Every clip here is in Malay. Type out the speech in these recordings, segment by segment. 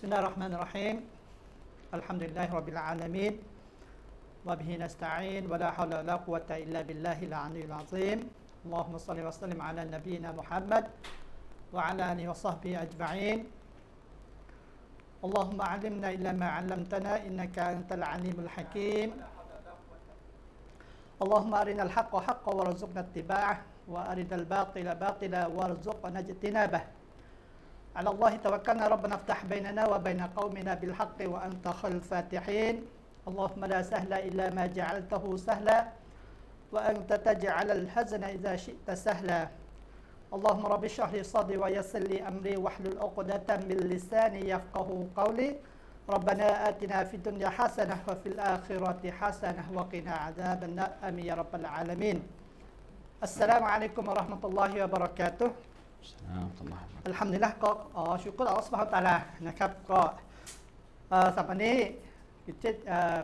بسم الله الرحمن الرحيم الحمد لله رب العالمين وبه نستعين ولا حول ولا قوة إلا بالله العلي العظيم اللهم صل وسلم على نبينا محمد وعلى آله وصحبه أجمعين اللهم علمنا إلا ما علمتنا إنك أنت العليم الحكيم اللهم أرنا الحق حقا وارزقنا اتباعه وأرنا الباطل باطلا وارزقنا اجتنابه على الله توكلنا ربنا افتح بيننا وبين قومنا بالحق وأنت خير الفاتحين اللهم لا سهل إلا ما جعلته سهلا وأنت تجعل الحزن إذا شئت سهلا اللهم رب اشرح لي صدري ويسر لي أمري واحلل عقدة من لساني يفقه قولي ربنا آتنا في الدنيا حسنة وفي الآخرة حسنة وقنا عذاب النار آمين يا رب العالمين السلام عليكم ورحمة الله وبركاته อัลฮัมดุลิลละก็อ๋อชุกุรอัลอสุบฮาตาลานะครับ ก็สัปดาห์นี้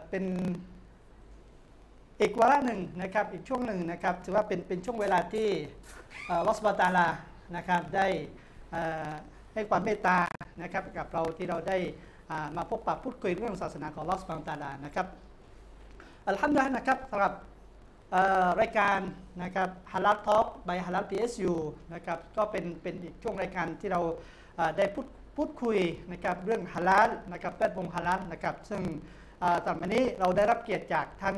เป็นอีกวาระหนึ่งนะครับอีกช่วงหนึ่งนะครับถือว่าเป็นเป็นช่วงเวลาที่ลอสบาตาลานะครับได้ให้ความเมตตา นะครับกับเราที่เราได้มาพบปะพูดคุยเรื่องศาสนาของลอสบาตาลานะครับ อัลฮัมดุลิลละนะครับสำหรับรายการนะครับฮารัลท็อกใบฮารัลพีเอสยูนะครับ ก็เป็นเป็นอีกช่วงรายการที่เราได้พูดพูดคุยนะครับเรื่องฮารัลนะครับแปดวงฮารัลนะครับ ซึ่งตอบนี้เราได้รับเกียรติจากท่าน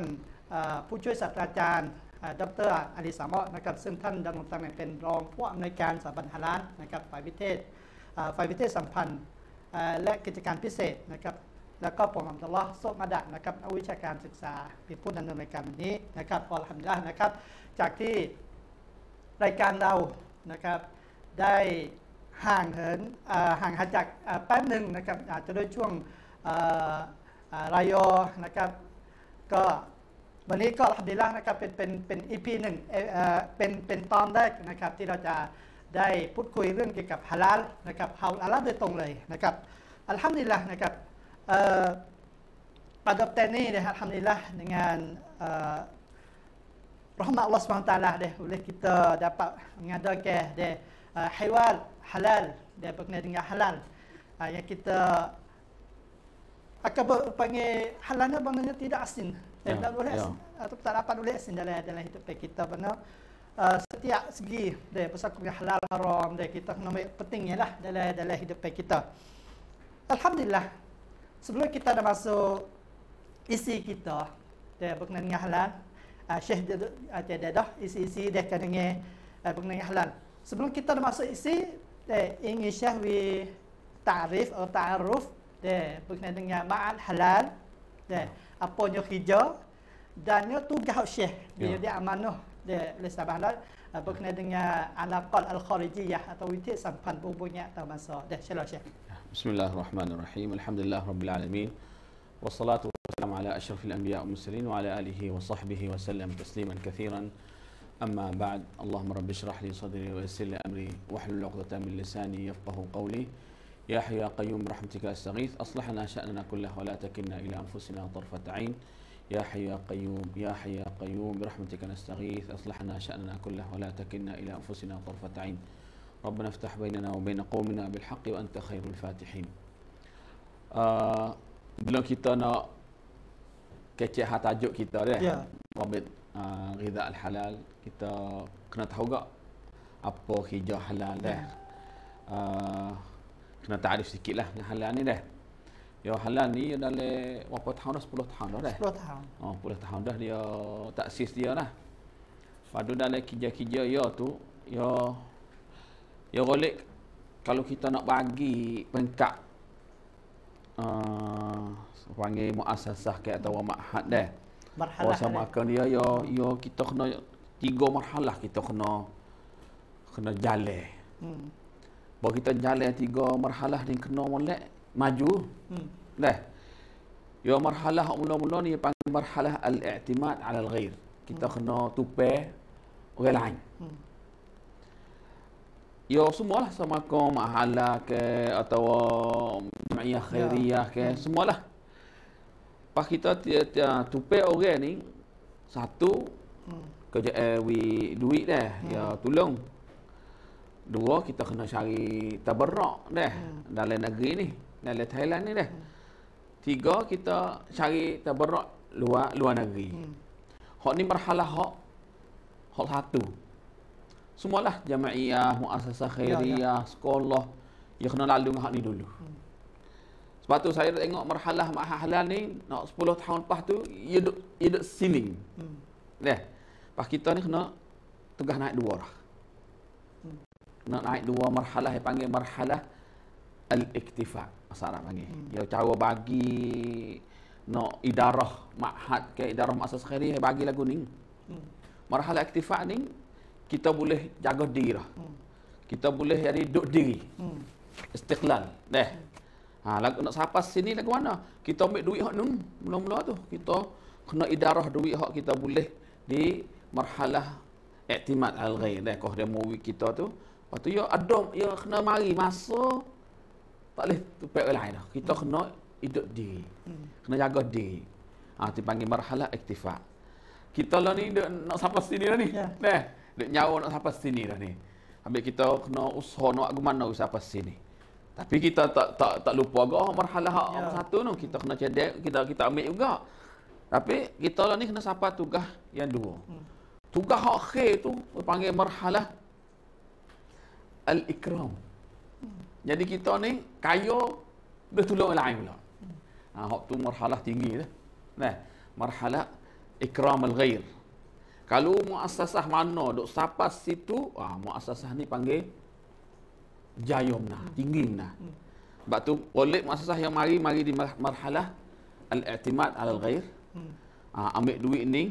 ผู้ช่วยศาสตราจารย์ดรอาิสามะนะครับซึ่งท่านดำรงตำแหน่งเป็นรองผู้อำนวยการสถาบันฮารัลนะครับฝ่ายวิเทศ ฝ่ายวิเทศสัมพันธ์ และกิจการพิเศษนะครับแล้วก็ผมอัมดะลลอฮ์โซมาดะนะครับนักวิชาการศึกษาเป็นผู้ดำเนินรายการมนี้นะครับอทำได้นะครับ จากที่รายการเรานะครับได้ห่างเหินห่างหาจากแป๊บหนึ่งนะครับ อาจจะด้วยช่วงรายอนะครับ ก็วันนี้ก็ทำดีล่ลงนะครับเป็นเป็นเป็นอีพีหนึ่งเป็นเป็นตอนแรกนะครับ ที่เราจะได้พูดคุยเรื่องเกี่ยวกับฮาลาลนะครับฮาลาลโดยตรงเลยนะครับอัลฮัมดุลิลละนะครับ Eh, pada petang ni deh alhamdulillah dengan uh, rahmat Allah Subhanahu taala deh boleh kita dapat mengadakan deh uh, eh, haiwan halal deh berkenaan dengan halal uh, yang kita akan panggil halal ni bermakna tidak asin ya, tidak boleh ya. asin, atau tak dapat boleh asin dalam dalam hidup kita benar uh, setiap segi deh pasal kena halal haram deh kita kena ambil pentingnya lah dalam dalam hidup kita alhamdulillah sebelum kita dah masuk isi kita dia berkenaan dengan halal uh, ah, Syekh dia, ah, dia, dia dah isi-isi dia akan dengar uh, ah, berkenaan dengan halal sebelum kita dah masuk isi dia ingin Syekh we ta'rif atau ta'aruf dia berkenaan dengan ma'al halal dia apa dia hijau dan dia tugas Syekh dia, yeah. dia amanah dia lesa halal berkenaan dengan alaqal al-kharijiyah atau witik sampan bumbunya atau masa dia syekh lah syekh بسم الله الرحمن الرحيم الحمد لله رب العالمين والصلاة والسلام على أشرف الأنبياء والمرسلين وعلى آله وصحبه وسلم تسليما كثيرا أما بعد اللهم رب اشرح لي صدري ويسر لي أمري واحلل عقدة من لساني يفقه قولي يا حي يا قيوم برحمتك أستغيث أصلحنا شأننا كله ولا تكلنا إلى أنفسنا طرفة عين يا حي يا قيوم يا حي يا قيوم برحمتك نستغيث أصلحنا شأننا كله ولا تكلنا إلى أنفسنا طرفة عين ربنا افتح بيننا وبين قومنا بالحق وانت خير الفاتحين belum kita nak kecek tajuk kita dah ya. Robert ghidha al halal kita kena tahu gak apa hijau halal dah eh? ya. kena tarif sikitlah dengan halal ni dah Ya halal ni dalam berapa tahun dah? 10 tahun dah. 10 tahun. Oh, 10 tahun dah dia taksis dia lah. Padu dalam kerja-kerja ya tu, ya Ya Ghalib Kalau kita nak bagi Pengkak uh, ah, Panggil muasasah ke Atau ma'had deh Marhalah sama kan dia ya, ya kita kena Tiga marhalah kita kena Kena jale hmm. Bahawa kita jale tiga marhalah ni kena molek Maju hmm. Deh Ya marhalah mula-mula ni panggil marhalah al-i'timad al-ghair. Kita hmm. kena tupai orang lain. Hmm. Ya semualah sama kau mahala ke atau um, jemaah ya. khairiah ke semualah. Pak kita tiap tia, ah, tupai orang ni satu hmm. kerja ewi duit deh hmm. ya tolong. Dua kita kena cari tabarrak deh hmm. dalam negeri ni, dalam Thailand ni deh. Hmm. Tiga kita cari tabarrak luar luar negeri. Hok ni marhalah Hok Hok satu semualah jamaiah, muasasah ya, ya. khairiah, sekolah yang kena lalu dengan hak ni dulu. Hmm. Sebab tu saya tengok merhalah mahalah ni nak 10 tahun lepas tu ia duk ia duk Hmm. Yeah. Pas kita ni kena tugas naik dua orang. Hmm. Kena naik dua merhalah yang panggil merhalah al-iktifa. Masalah panggil. Hmm. Ya cara bagi nak no, idarah ma'had ke idarah ma'asas khairi bagi lagu ni. Hmm. Merhalah iktifa ni kita boleh jaga diri lah. Hmm. Kita boleh jadi duduk diri. Hmm. Istiqlal. Deh. Hmm. Ha, lagu nak sapas sini lagu mana? Kita ambil duit hak nun. Mula-mula tu. Kita kena idarah duit hak kita boleh di marhalah iktimat al-ghair. Deh. Kau dia mau kita tu. Lepas tu, ya ada, ya kena mari masa. Tak boleh tupik lain dah. Kita hmm. kena hidup diri. Hmm. Kena jaga diri. Ha, dipanggil marhalah iktifak. Kita lah ni nak sapas sini lah ni. Yeah. Deh. Lek nyawa nak sampai sini dah ni. Ambil kita kena usaha nak ke mana sampai sini. Tapi kita tak tak tak lupa gak oh, marhalah hak yeah. satu tu kita kena cedek kita kita ambil juga. Tapi kita lah ni kena sampai tugas yang dua. Hmm. Tugas akhir tu panggil marhalah al-ikram. Hmm. Jadi kita ni kaya dah tolong lain pula. Hmm. Ha, hak tu marhalah tinggi dah. Nah, marhalah ikram al-ghair. Kalau muasasah mana duk sapas situ, ah muasasah ni panggil jayomna, tinggi mna. Hmm. Sebab tu oleh muasasah yang mari mari di marhalah al-i'timad ala al-ghair. Hmm. Ah ambil duit ni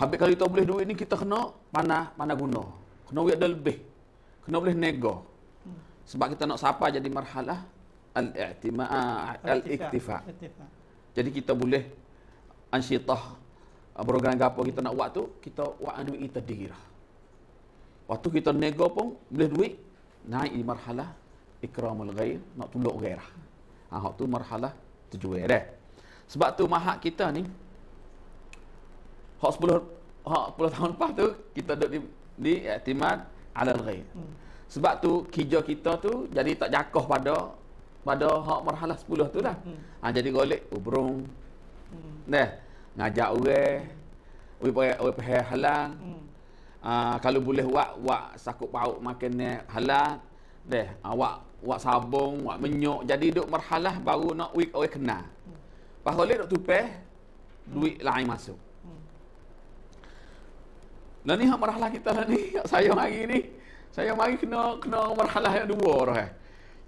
Habis kalau kita boleh duit ni kita kena mana mana guna. Kena duit ada lebih. Kena boleh nego. Hmm. Sebab kita nak sapa jadi marhalah al-i'timad al-iktifa. Jadi kita boleh ansyitah Ah, program gapo kita nak buat tu, kita buat anu kita dihira. Waktu kita nego pun, beli duit, naik di marhalah ikramul gair, nak tunduk gairah. Ha, ah, hak tu marhalah tujuh ya Sebab tu mahak kita ni, hak sepuluh, hak sepuluh tahun lepas tu, kita duduk di, di iktimat alal gair. Hmm. Sebab tu kerja kita tu jadi tak jakoh pada pada hak marhalah sepuluh tu lah. Ha, jadi golek, ubrung. Hmm ngajak orang we pergi we pergi halang hmm. uh, kalau boleh wak wak sakup pau makan ni halang deh awak ah, uh, wak sabung wak menyok jadi duk marhalah baru nak week we kena hmm. pasal duk tupeh duit lain masuk Nah hmm. ni hak marhalah kita lah ni. Saya mari ni. Saya mari kena kena marhalah yang dua orang.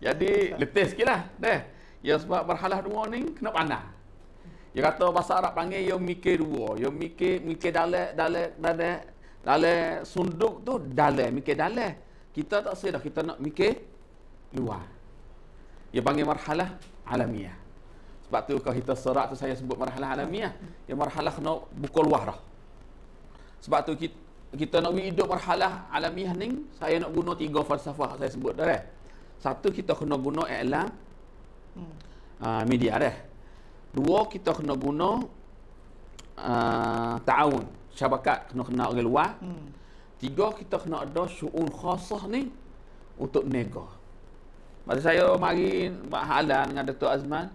Jadi letih sikitlah. Dah. Ya sebab marhalah dua ni kena pandang. Dia kata bahasa Arab panggil yang mikir dua. Yang mikir, mikir dalek, dalek, dalek. Dalek sunduk tu dalek, mikir dalek. Kita tak sedar, kita nak mikir luar. Dia panggil marhalah alamiah. Sebab tu kalau kita serak tu saya sebut marhalah alamiah. Yang marhalah nak buka luar dah. Sebab tu kita, kita nak hidup marhalah alamiah ni, saya nak guna tiga falsafah saya sebut dah. Eh. Satu, kita kena guna iklan hmm. uh, media dah. Eh. Dua kita kena guna uh, ta'awun, syabakat kena kena orang luar. Hmm. Tiga kita kena ada syu'un khasah ni untuk nego. Masa saya mari Mak Halal dengan Dato' Azman,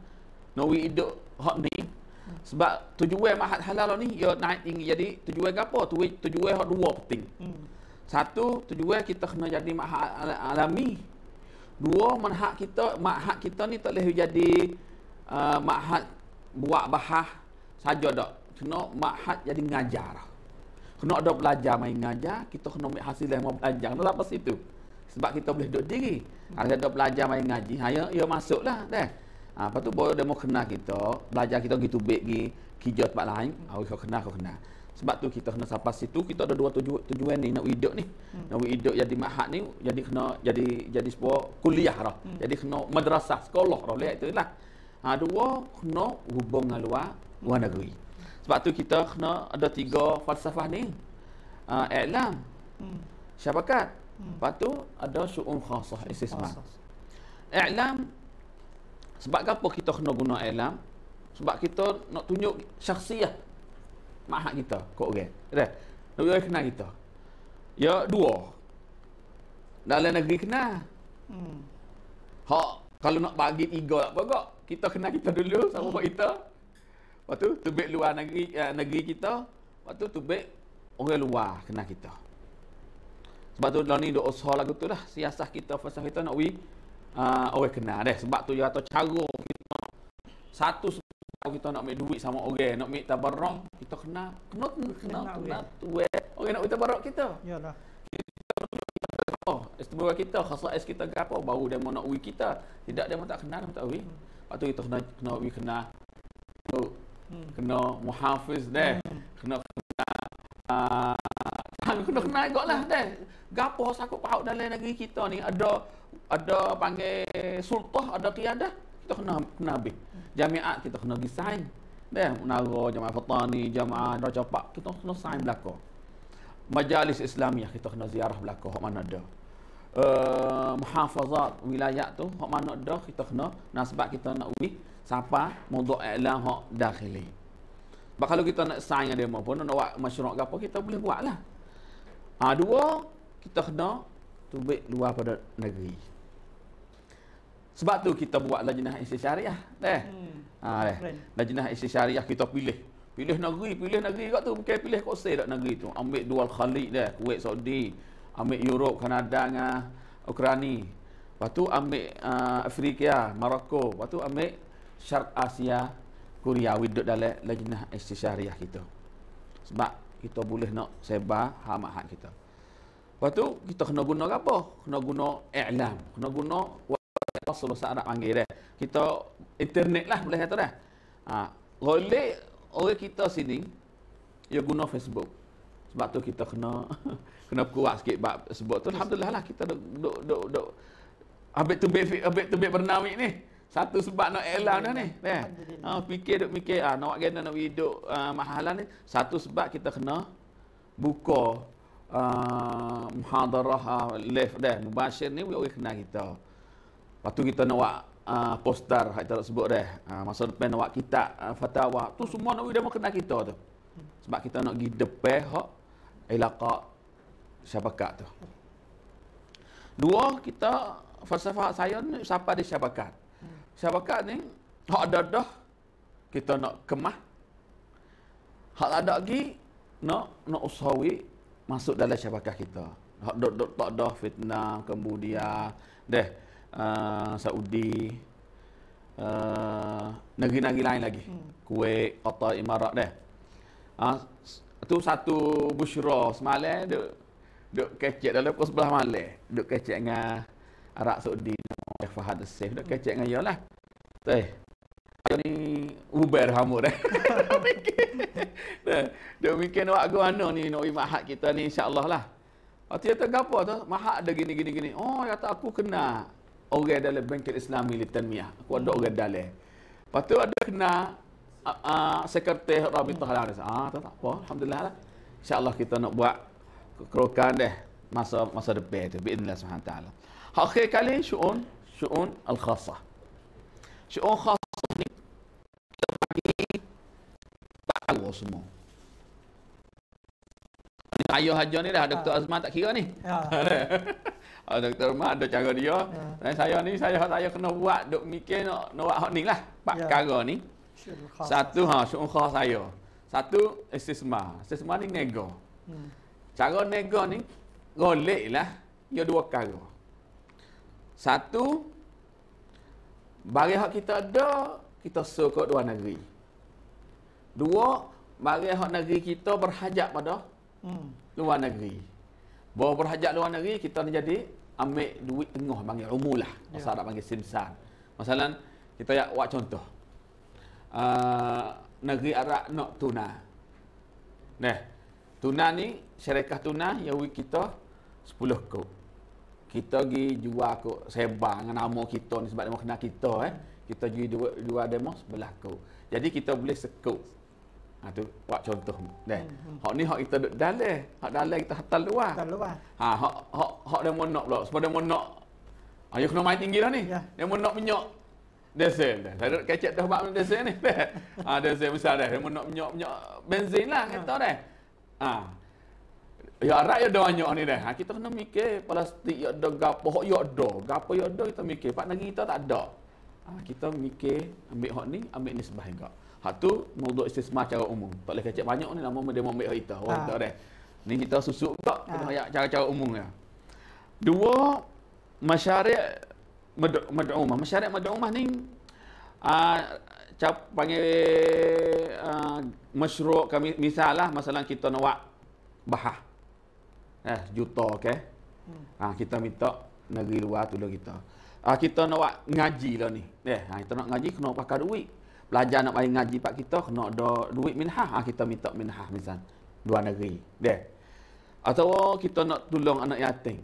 Nawi hidup hak ni. Hmm. Sebab tujuan Mahat Halal ni, ia ya naik tinggi. Jadi tujuan ke apa? Tujuan, tujuan hak dua penting. Hmm. Satu, tujuan kita kena jadi Mahat al- Alami. Dua, manhak kita, Mahat kita ni tak boleh jadi uh, Mahat buat bahas saja dok. Kena mahat jadi ngajar. Kena ada belajar main ngajar, kita kena ambil hasil yang mau belajar. Kenapa lepas itu? Sebab kita boleh duduk diri. Kalau ha, kita belajar main ngaji, ha, ya, ya masuklah. Deh. Ha, lepas tu boleh dia mau kenal kita, belajar kita gitu baik di kerja tempat lain, hmm. kau kenal, kau kena. Sebab tu kita kena sampai situ, kita ada dua tuju, tujuan ni, nak hidup ni. Hmm. Nak hidup jadi mahat ni, jadi kena jadi jadi sebuah kuliah lah. Hmm. Jadi kena madrasah, sekolah lah. Lihat itulah. Ha, dua, kena hubung dengan luar, luar negeri. Sebab tu kita kena ada tiga falsafah ni. Ha, Iklam, hmm. syafakat. Hmm. Lepas tu ada syu'un khasah, istismat. Iklam, sebab apa kita kena guna iklam? Sebab kita nak tunjuk syaksiah mahak kita ke orang. Dah. Nak orang kenal kita. Ya dua. Dalam negeri kenal. Hmm. Hak kalau nak bagi tiga tak apa kok kita kenal kita dulu sama mak kita. Lepas tu tubik luar negeri uh, negeri kita. Lepas tu tubik orang luar kenal kita. Sebab tu lah ni dok usah lagu tu lah. Siasah kita, fasah kita nak we uh, ah, orang kenal deh. Sebab tu jatuh cara kita. Satu kita nak ambil duit sama orang, nak ambil tabarrok, kita kena kena kena kena tu eh. Orang nak ambil tabarrok kita. Ya Yalah. Oh, istimewa kita, khasa es kita ke apa, baru dia mau nak ui kita. Tidak dia mau tak kenal, tak ui. Lepas tu kita kena kena we kena tu hmm. kena muhafiz deh. Hmm. Kena ah, kena ah uh, kena kena juga deh. Gapo sakup pau dalam negeri kita ni ada ada panggil sultah ada kiadah kita kena kena be. Jamiat kita kena design. Deh, menara jamaah fatani, jamaah raja pak kita kena sign belaka. Majalis Islamiah kita kena ziarah belaka hok mana ada. Eh, muhafazat wilayah tu hok mana dah kita kena nah sebab kita nak wi siapa mudah i'lam hok dakhili sebab kalau kita nak sign dia mau pun nak buat masyarak apa kita boleh buat lah ha, dua kita kena tubik luar pada negeri sebab tu kita buat lajnah isi syariah deh ha, hmm, ah, deh lajnah isi syariah kita pilih pilih negeri pilih negeri kat tu mungkin pilih kosir dak negeri tu ambil dual khalid deh kuwait saudi ambil Europe, Kanada dengan Ukraini. Lepas tu ambil uh, Afrika, Maroko. Lepas tu ambil Syarq Asia, Korea. Widuk dalam lejnah istisyariah kita. Sebab kita boleh nak sebar hamahan kita. Lepas tu kita kena guna apa? Kena guna iklam. Kena guna apa selesa nak panggil dia. Kita internet lah boleh kata dia. Ha. Ah, oleh, oleh kita sini, dia guna Facebook sebab tu kita kena kena kuat sikit bab sebab tu alhamdulillah lah kita duk duk duk, duk abet tu bet abet tu bet bernamik ni satu sebab nak elam dah ni eh ha oh, fikir duk fikir ah nak gena nak hidup uh, mahalan ni satu sebab kita kena buka a uh, muhadarah ah, live dah mubashir ni orang kenal kita lepas kita nak uh, poster hak tak sebut dah uh, masa depan nak kita uh, fatwa tu semua nak dia mau kenal kita tu sebab kita nak pergi depan hak ilaqa syabakat tu. Dua, kita falsafah saya ni siapa di syabakat. Syabakat ni hak ada dah kita nak kemah. Hak ada lagi nak nak usahawi masuk dalam syabakat kita. Hak dok dok tak dah fitnah Kemudia deh uh, Saudi eh, negeri-negeri lain lagi. Hmm. Kuwait, Qatar, Emirat deh. Uh, tu satu busyro semalam duk duk kecek dalam pukul sebelah malam duk kecek dengan Arak Saudi Syekh Fahad Syekh duk kecek dengan eh, dia lah teh ni uber hamur eh. eh dia mikir nak aku mana ni nak pergi mahat kita ni insya Allah lah Arti kata apa tu? Mahak ada gini gini gini. Oh, kata aku kena orang dalam bengkel Islam militan mia, Aku ada orang dalam. Lepas tu ada kena uh, uh, sekretaris Rabita Haris. Ah, ah, ah tak apa, alhamdulillah lah. Insya-Allah kita nak buat kerokan deh masa masa depan tu باذن Subhanahu taala. Akhir kali syu'un syu'un al-khassah. Syu'un khas ni kita panggil tak tahu semua. Ini ayah ni dah ha. Dr. Ah. Azman tak kira ni. Ha. ha. Dr. Azman ada cara dia. Ha. saya ni saya saya kena buat duk mikir nak nak buat ni lah. Pak ya. kara ni. Satu ha seorang syukur saya. Satu istisma. Istisma ni nego. Hmm. Cara nego ni golek lah. Ia dua kali. Satu bagi hak kita ada kita sokok dua negeri. Dua bagi hak negeri kita berhajat pada hmm. luar negeri. Bawa berhajat luar negeri kita ni jadi ambil duit tengah panggil umulah. Ya. Masa yeah. nak panggil simsan. Masalah kita nak buat contoh negeri Arab nak tuna. Nah, tuna ni syarikat tuna yang kita 10 kop. Kita pergi jual ke sebar dengan nama kita ni sebab dia kenal kita eh. Kita pergi jual, jual demo sebelah kau. Jadi kita boleh sekut. Ha tu buat contoh. Nah. Hak mhm. ni hak kita duk dalam. Hak dalam kita hantar luar. Hantar luar. Ha hak hak hak demo nak pula. Sebab demo nak. Ayuh ha, kena main tinggi lah ni. Ya. Demo nak minyak diesel dah. Saya kecek dah bab diesel ni. Ha diesel besar dah. Dia nak menyok-menyok bensin lah kata dah. Ha. Ah. Ya arak ya doanya ni dah. Ha kita kena mikir plastik ya ada gapo hok ya ada. Gapo ya ada kita mikir. Pak nagi kita tak ada. Ha kita mikir ambil hok ni, ambil ni sebah enggak. Ha tu mau istismar cara umum. Tak boleh kecek banyak ni lama dia mau ambil hok kita. Ha. kita dah. Ni kita susuk tak kena ha. Ya cara umum ya. Dua masyarakat mad'umah. Masyarakat mad'umah ni uh, cap panggil uh, ah, mesyuarat ke kan, misal lah, masalah kita nak bahah. Eh juta okey. Hmm. Ha, kita minta negeri luar tolong kita. Ah uh, kita nak ngaji lah ni. Eh ha, kita nak ngaji kena pakai duit. Belajar nak main ngaji pak kita kena ada duit minhah. Ha, kita minta minhah misal luar negeri. Deh. Atau kita nak tolong anak yatim.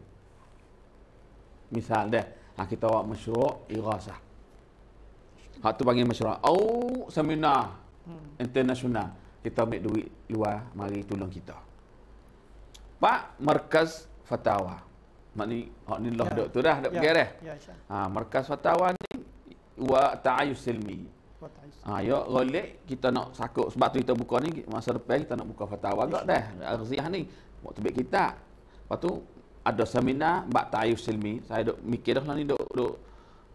Misal deh. Ha, kita buat mesyuarat irasah. Hak tu panggil mesyuarat. Au oh, seminar hmm. internasional. Kita ambil duit luar mari tolong kita. Pak merkaz Fatawa. Makni hak ni lah ya. doktor dah dak ya. pergi dah. Ya, ha Markaz Fatawa ni wa ta'ayus silmi. Ha yo golek kita nak sakuk sebab tu kita buka ni masa depan kita nak buka fatawa gak dah. Arziah ni waktu baik kita. Lepas tu ada seminar bak tayu silmi saya dok mikir dah lah ni dok dok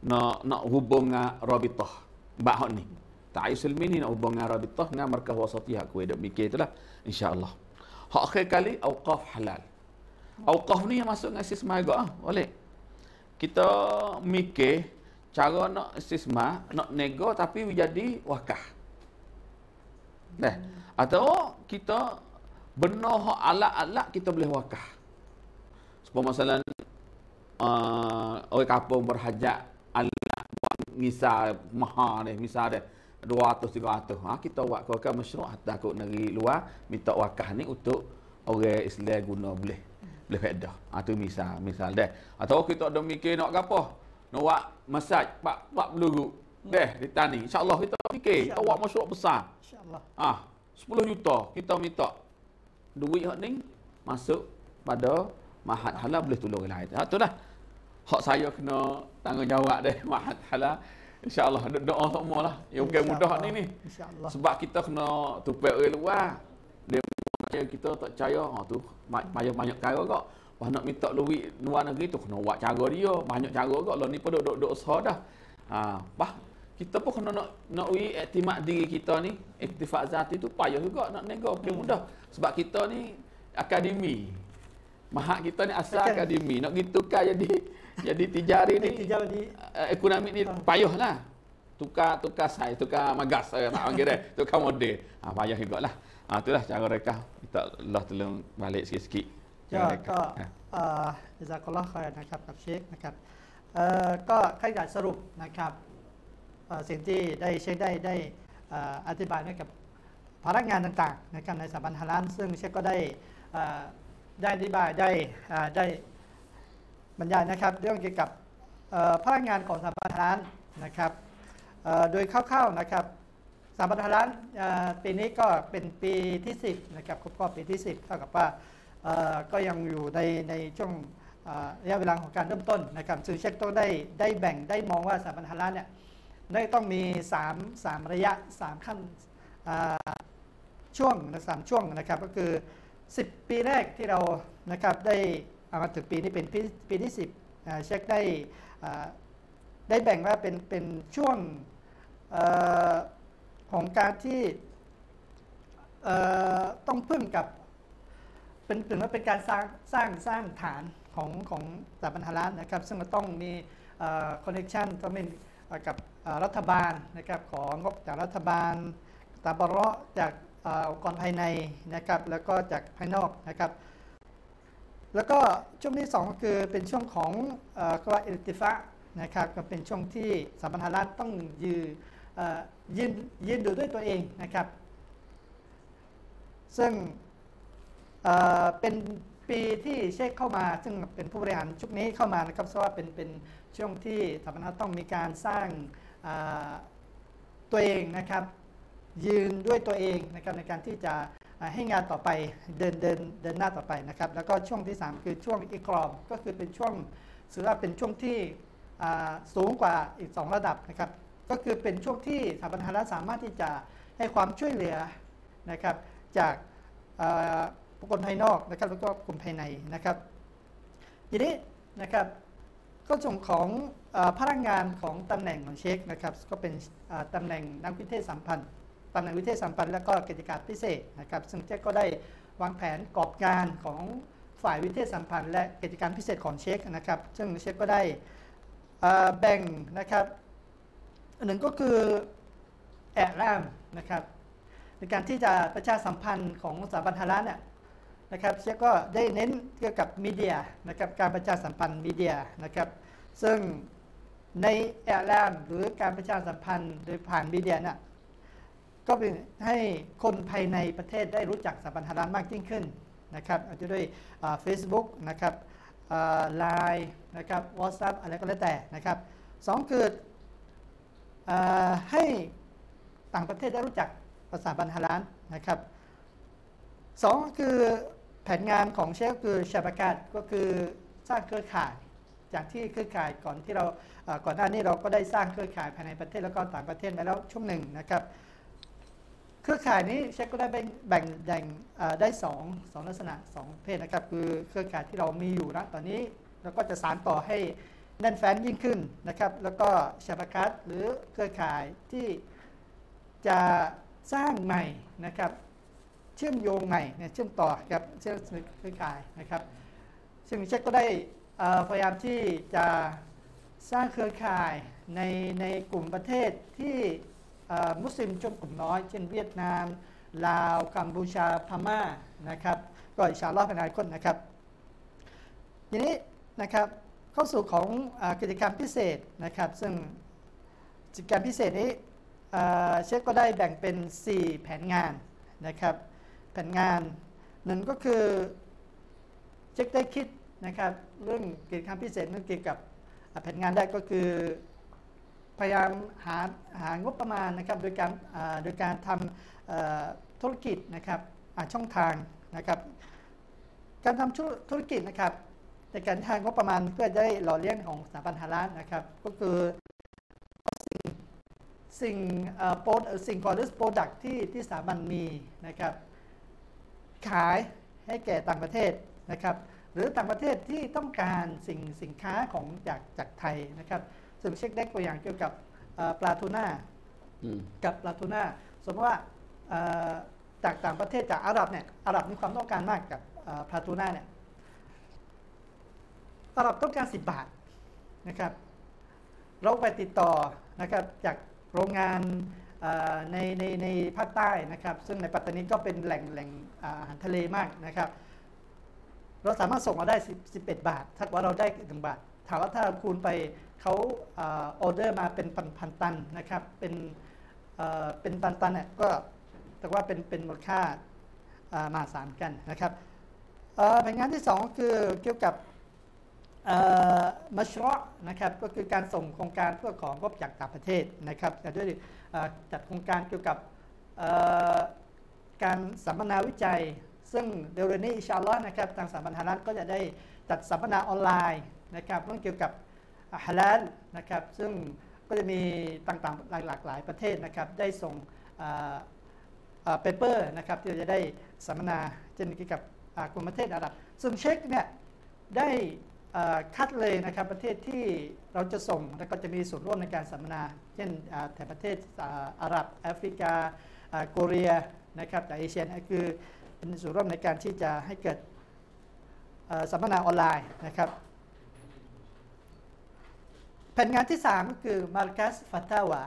nak nak hubung ngah rabitah bak hok ni tayu silmi ni nak hubung ngah rabitah dengan markah wasatiyah aku dok mikir itulah insyaallah hak akhir kali auqaf halal auqaf ni yang masuk dengan sisma juga ah boleh kita mikir cara nak sisma nak nego tapi jadi wakah Nah, atau kita benoh ala ala kita boleh wakah. Sebab masalah uh, orang kampung berhajat anak buat misal maha ni, misal dia 200 300. Ha kita buat kau kan mesyuarat takut dari luar minta wakaf ni untuk orang Islam guna boleh boleh faedah. Ha tu misal, misal deh. Atau kita ada mikir nak apa? Nak buat masaj 40 ribu. Deh, kita ni. Insya-Allah kita fikir, Insya kita buat mesyuarat besar. Insya-Allah. Ha, ah, 10 juta kita minta duit hak ni masuk pada mahat halal boleh tolong orang lain. Ha itulah. Hak saya kena tanggungjawab deh mahat halal. Insya-Allah doa tak mualah. Yang bukan mudah ni ni. Sebab kita kena tupai orang luar. Dia kita tak percaya ha tu banyak-banyak cara kok. Wah nak minta duit luar negeri tu kena buat cara dia, banyak cara kok. Lah ni pun duk duk usaha dah. Ha, bah kita pun kena nak nak ui iktimat diri kita ni, iktifak zati tu payah juga nak nego bukan hmm. mudah. Sebab kita ni akademi. Mahak kita ni asal okay. akademi. Nak gitu kan jadi jadi tijari ni. Tijari uh, ekonomi ni payah lah. Tukar, tukar saya, tukar magas saya eh, tak panggil dia. Tukar model. Ha, ah, payah juga lah. Ha, ah, itulah cara mereka. Kita Allah tolong balik sikit-sikit. Ya, tak. Ha. Uh, Izzakullah khair, nak kap, kap syek, nak kap. ก็ขยายสรุปนะครับสิ่งที่ได้เช็คได้ได้อธิบายให้กับพนักงานต่างๆในการในสถาบันฮารันซึ่งเช็คก็ได้ได้อธิบายได้ได้บรรยายนะครับ เรื่องเกี่ยวกับพลังงานของสัมปทานนะครับโดยคร่าว ๆนะครับสัมปทานปีนี้ก็เป็นปีที่ 10นะครับครบรอบปีที่10เท่ากับว่าก็ยังอยู่ในในช่วงระยะเวลาของการเริ่มต้นนะครับซึ่งเช็คต้องได้ได้แบ่งได้มองว่าสัมปทานเนี่ยได้ต้องมี3 3ระยะ 3 ขั้นช่วงนะสามช่วงนะครับก็คือ10ปีแรกที่เรานะครับได้เอามาถึงปีนี้เป็นปีปีที่10เช็คได้ได้แบ่งว่าเป็นเป็นช่วงของการที่ต้องพึ่งกับเป็นถึงว่าเป็นการสร้างสร้างสร้างฐานของของสถาบันารัฐนะครับ ซึ่งมันต้องมีคอนเนคชันก็เป็นกับรัฐบาลนะครับของงบจากรัฐบาลตาบรอจากองค์กรภายในนะครับแล้วก็จากภายนอกนะครับ แล้วก็ ช่วงที่2ก็คือเป็นช่วงของกว่าอิติฟะนะครับก็เป็นช่วงที่สถาบันรัฐต้องยืยนยืนดูด้วยตัวเองนะครับ ซึ่งเป็นปีที่เช็คเข้ามา ซึ่งเป็นผู้บริหารชุดนี้เข้ามานะครับเพราะว่าเป็นเป็นช่วงที่สถาบันรัฐต้องมีการสร้างตัวเองนะครับยืนด้วยตัวเองนะครับในการที่จะให้งานต่อไปเดินเดินเดินหน้าต่อไปนะครับแล้วก็ช่วงที่ 3 คือช่วงอีกรอมก็คือเป็นช่วงถือว่าเป็นช่วงที่สูงกว่าอีก 2 ระดับนะครับก็คือเป็นช่วงที่สถาบันธารสามารถที่จะให้ความช่วยเหลือนะครับจากบุคคลภายนอกนะครับแล้วก็กลุ่มภายในนะครับทีนี้นะครับก็ส่งของพนักงานของตำแหน่งของเช็คนะครับก็เป็นตำแหน่งนักวิเทศสัมพันธ์ตำแหน่งวิเทศสัมพันธ์และก็กิจการพิเศษนะครับ ซึ่งเจ๊ก็ได้วางแผนกอบงานของฝ่ายวิเทศสัมพันธ์และกิจการพิเศษของเช็คนะครับ ซึ่งเช็คก็ได้แบ่งนะครับหนึ่งก็คือแอ์แรมนะครับในการที่จะประชาสัมพันธ์ของสถาบันฮาระเนี่ยนะครับเช็ก็ได้เน้นเกี่ยวกับมีเดียนะครับการประชาสัมพันธ์มีเดียนะครับซึ่งในแอ์แรมหรือการประชาสัมพันธ์โดยผ่านมีเดียเนี่ยก็เป็นให้คนภายในประเทศได้รู้จักสถาบันฮารามมากยิ่งขึ้นนะครับอาจจะด้วยเฟซบุ๊กนะครับไลน์นะครับวอตส์อัพอะไรก็แล้วแต่นะครับสองคือให้ต่างประเทศได้รู้จักภาษาบันฮารานนะครับสองคือแผนงานของเชฟคือชาบากาศก็คือสร้างเครือข่ายจากที่เครือข่ายก่อนที่เราก่อนหน้านี้เราก็ได้สร้างเครือข่ายภายในประเทศแล้วก็ต่างประเทศมาแล้วช่วงหนึ่งนะครับเครือข่ายนี้เช็คก็ได้แบ่งแบ่งได้สองสองลักษณะสองเพศนะครับ คือเครือข่ายที่เรามีอยู่นะตอนนี้เราก็จะสานต่อให้แน่นแฟ้นยิ่งขึ้นนะครับแล้วก็ชาบคัสหรือเครือข่ายที่จะสร้างใหม่นะครับ เชื่อมโยงใหม่เชื่อมต่อกับเชื่อมเครือข่ายนะครับซึ่งเช็คก็ได้พยายามที่จะสร้างเครือข่ายในในกลุ่มประเทศที่มุสลิมชนกลุ่มน้อยเช่นเวียดนามลาวกัมพูชาพม่านะครับก็อิชาลอพนาคนนะครับทีนี้นะครับเข้าสู่ของอกิจกรรมพิเศษนะครับ ซึ่งกิจกรรมพิเศษนี้เชฟก็ได้แบ่งเป็น 4 แผนงานนะครับแผนงานหนึ่งก็คือเชฟได้คิดนะครับเรื่องกิจกรรมพิเศษเรื่องเกี่ยวกับแผนงานได้ก็คือพยายามหาหางบประมาณนะครับโดยการโดยการทำธุรกิจนะครับช่องทางนะครับ การทำธุรกิจนะครับ ในการทางงบประมาณเพื่อได้หล่อเลี้ยงของสถาบันฮา้าลนะครับ ก็คือสิ่งสิ่งโปรสิ่งก่อหรือโปรดักที่ที่สถาบันมีนะครับ ขายให้แก่ต่างประเทศนะครับ หรือต่างประเทศที่ต้องการสิ่งสินค้าของจากจากไทยนะครับสืบเช็คได้ตัวอย่างเกี่ยวกับปลาทูน่ากับปลาทูน่าสมมติว่าจากต่างประเทศจากอาหรับเนี่ยอาหรับมีความต้องการมากกับปลาทูน่าเนี่ยอาหรับต้องการ10 บาทนะครับ เราไปติดต่อนะครับ จากโรงงานในในในภาคใต้นะครับ ซึ่งในปัตตานีก็เป็นแหล่งแหล่งอาหารทะเลมากนะครับ เราสามารถส่งมาได้11บาทถ้าว่าเราได้1บาทถามว่าถ้าคูณไปเขาออเดอร์มาเป็นพันพันตันนะครับเป็นเป็นตันตันเนี่ยก็แต่ว่าเป็นเป็นมูลค่ามาสารกันนะครับแผนงานที่2คือเกี่ยวกับมัชรอนะครับ ก็คือการส่งโครงการเพื่อของงบจากต่างประเทศนะครับแต่ด้วยจัดโครงการเกี่ยวกับการสัมมนาวิจัย ซึ่งเดลเรนี่อิชาร์ลอนะครับทางสถาบันฮารัตก็จะได้จัดสัมมนาออนไลน์นะครับเรื่องเกี่ยวกับฮาลาลนะครับซึ่งก็จะมีต่างๆ หลากหลายประเทศนะครับ ได้ส่งเปเปอร์นะครับ ที่เราจะได้สัมมนา เช่นเกี่ยวกับกลุ่มประเทศอาหรับ ซึ่งเช็คเนี่ยได้คัดเลยนะครับประเทศที่เราจะส่งแล้วก็จะมีส่วนร่วมในการสัมมนา เช่นแถบประเทศอาหรับแอฟริกาเกาหลีนะครับ แต่เอเชียคือเป็นส่วนร่วมในการที่จะให้เกิดสัมมนาออนไลน์นะครับแผ่นงานที่ 3 ก็คือมาร์กัสฟัตาวา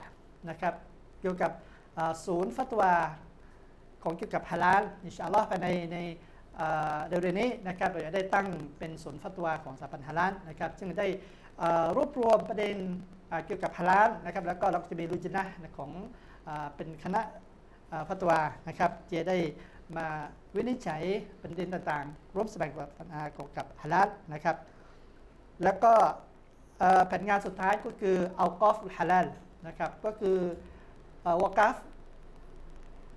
นะครับเกี่ยวกับศูนย์ฟัตวา ของเกี่ยวกับฮาลาลอิชาอัลลอฮ์ภายในในเดือนนี้นะครับเราจะได้ตั้งเป็นศูนย์ฟัตวาของสถาบันฮาลาลนะครับซึ่งได้รวบรวมประเด็นเกี่ยวกับฮาลาลนะครับแล้วก็เราจะมีรูจินะของเป็นคณะฟัตวานะครับจะได้มาวินิจฉัยประเด็นต่างๆร่วมแสดงปัญหาเกี่ยวกับฮาลาลนะครับแล้วก็แผนงานสุดท้ายก็คือเอากอฟฮาลาลนะครับก็คือวอกัฟ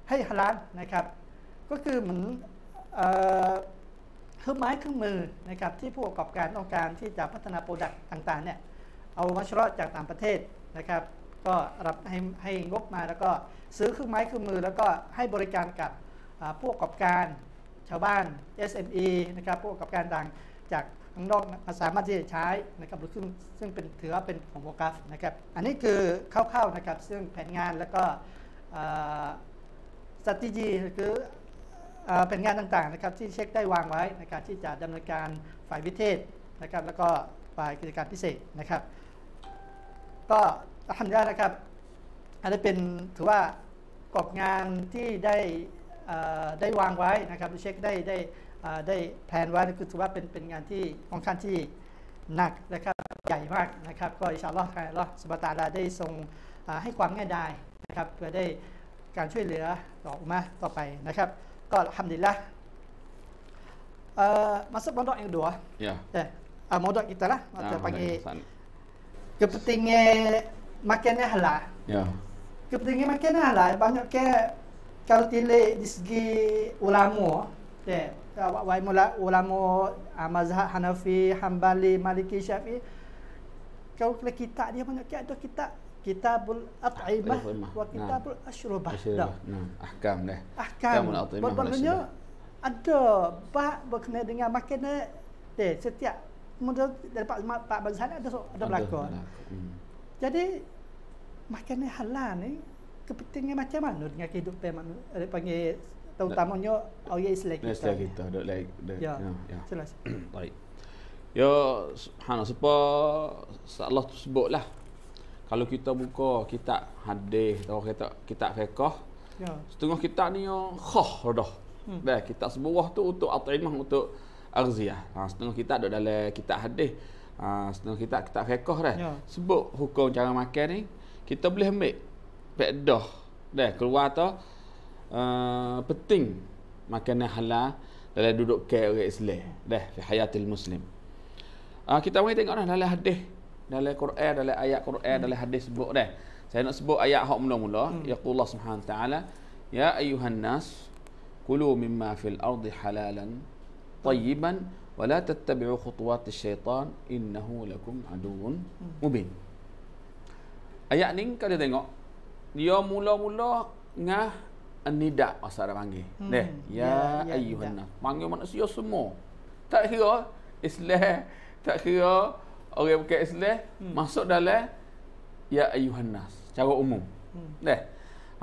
ให้ฮาลาลนะครับก็คือเหมือนเครื่องไม้เครื่องมือนะครับที่ผู้ประกอบการต้องการที่จะพัฒนาโปรดักต์ต่างๆเนี่ยเอาาเชระจากต่างประเทศนะครับ ก็รับให้ให้งบมาแล้วก็ซื้อเครื่องไม้เครื่องมือ แล้วก็ให้บริการกับผู้ประกอบการชาวบ้าน SME นะครับผู้ประกอบการต่างจากข้างนอกสามารถที่จะใช้นะครับรซึ่งซึ่งเป็นถือว่าเป็นของโฟกัสนะครับอันนี้คือคร่าวๆนะครับซึ่งแผนงานแล้วก็ s t r a t e g คือเป็นงานต่างๆนะครับ ที่เช็คได้วางไว้ในการที่จะดำเนินการฝ่ายวิเทศนะครับแล้วก็ ฝ่ายกิจการพิเศษนะครับ ก็ทำได้นะครับอันนี้เป็น ถือว่ากรอบงานที่ได้ได้วางไว้นะครับเช็คได้ได้ได้แพลนไว้คือถือว่า เป็นเป็นงานที่ค่อนข้นที่หนักนะครับ ใหญ่มากนะครับ ก็ อิชาล็อก์ไทยล็อสุบตาลาได้ทรงให้ความง่ายดายนะครับเพื่อได้การช่วยเหลือต่ออุมาต่อไปนะครับ ก็ทำดีละมาสบอนดอกเอ็ดัวเอามอดอกอิตาละมาเจอปังเอกับติงเอมาเกนเนฮลาเกับติงเอมาเกนเนฮลาบางอย่างแกการตีเลดิสกีอุลามัวเด้ Ah, wa mula ulama uh, mazhab Hanafi, Hambali, Maliki, Syafi'i kau kena kitab dia banyak kitab tu kitab kitabul at'imah wa kitabul ashrubah dah nah. ahkam dah ahkam berbagai ada bab berkena dengan makan dia eh, setiap mudah dapat empat mazhab ada so, ada berlaku hmm. jadi makanan halal ni kepentingan macam mana dengan kehidupan manusia eh, panggil terutamanya oh, like, ayat Islam kita. Islam kita dok like dok. Ya. Jelas. Baik. Yo, subhanallah sapa Allah tu sebutlah. Kalau kita buka kitab hadis atau kita kitab fiqh. Ya. Setengah kitab ni khah dah. Hmm. Dah kitab sebuah tu untuk atimah untuk arziah. Ha, setengah kitab dok dalam kitab hadis. Ha, setengah kitab kitab fiqh dah. Ya. Sebut hukum cara makan ni kita boleh ambil. Pedah. Dah keluar tu Uh, penting makanan halal dalam duduk ke orang Islam dah di hayatil muslim uh, kita mari tengok dah dalam hadis dalam Quran dalam ayat Quran hmm. dalam hadis sebut dah saya nak sebut ayat hak mula-mula hmm. Allah ya subhanahu taala ya ayuhan nas kulu mimma fil ardi halalan tayyiban wa la tattabi'u khutuwati syaitan innahu lakum aduun hmm. mubin ayat ni kalau tengok dia mula-mula ngah Nida masa dia panggil. Hmm. Deh. Ya, ya ayyuhanna. Ya. ya. Panggil manusia semua. Tak kira islah, tak kira orang bukan islah. hmm. masuk dalam ya ayyuhanna secara umum. Hmm. Deh.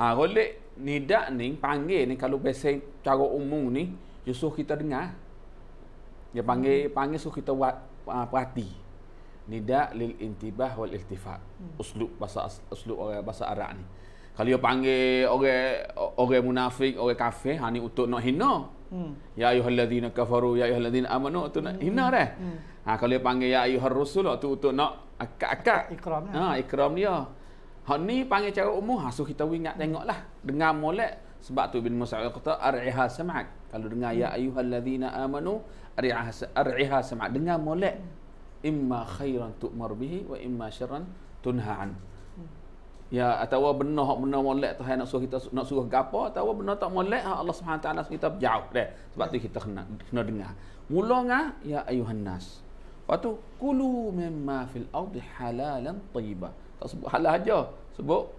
Ha, boleh nida ni panggil ni kalau biasa cara umum ni justru kita dengar. Dia panggil hmm. panggil suruh kita wat uh, ha, perhati. Nida lil intibah wal iltifat. Hmm. Uslub bahasa uslub bahasa Arab ni. Hmm kalau panggil orang orang munafik orang kafir hani untuk nak hina hmm. ya ayyuhallazina kafaru ya ayyuhallazina amanu tu nak hmm. hina dah hmm. ha kalau panggil ya ayyuhar rusul tu untuk nak akak-akak ikram lah. ha ikram dia Hak ni panggil cara umum hasuh kita ingat tengoklah dengar molek sebab tu bin Musa kata ar'iha sam'ak kalau dengar ya hmm. ayyuhallazina amanu ar'iha ar'iha sam'ak dengar molek hmm. imma khairan tu'mar bihi wa imma syarran tunhaan. Ya atau benar hak benar molek Tuhan nak suruh kita nak suruh gapo atau benar tak molek hak Allah Subhanahu taala kita jauh deh. Sebab tu kita kena kena dengar. Mula ngah ya ayuhan nas. Patu kulu mimma fil ardi halalan tayyiba. Tak sebut halal aja, sebut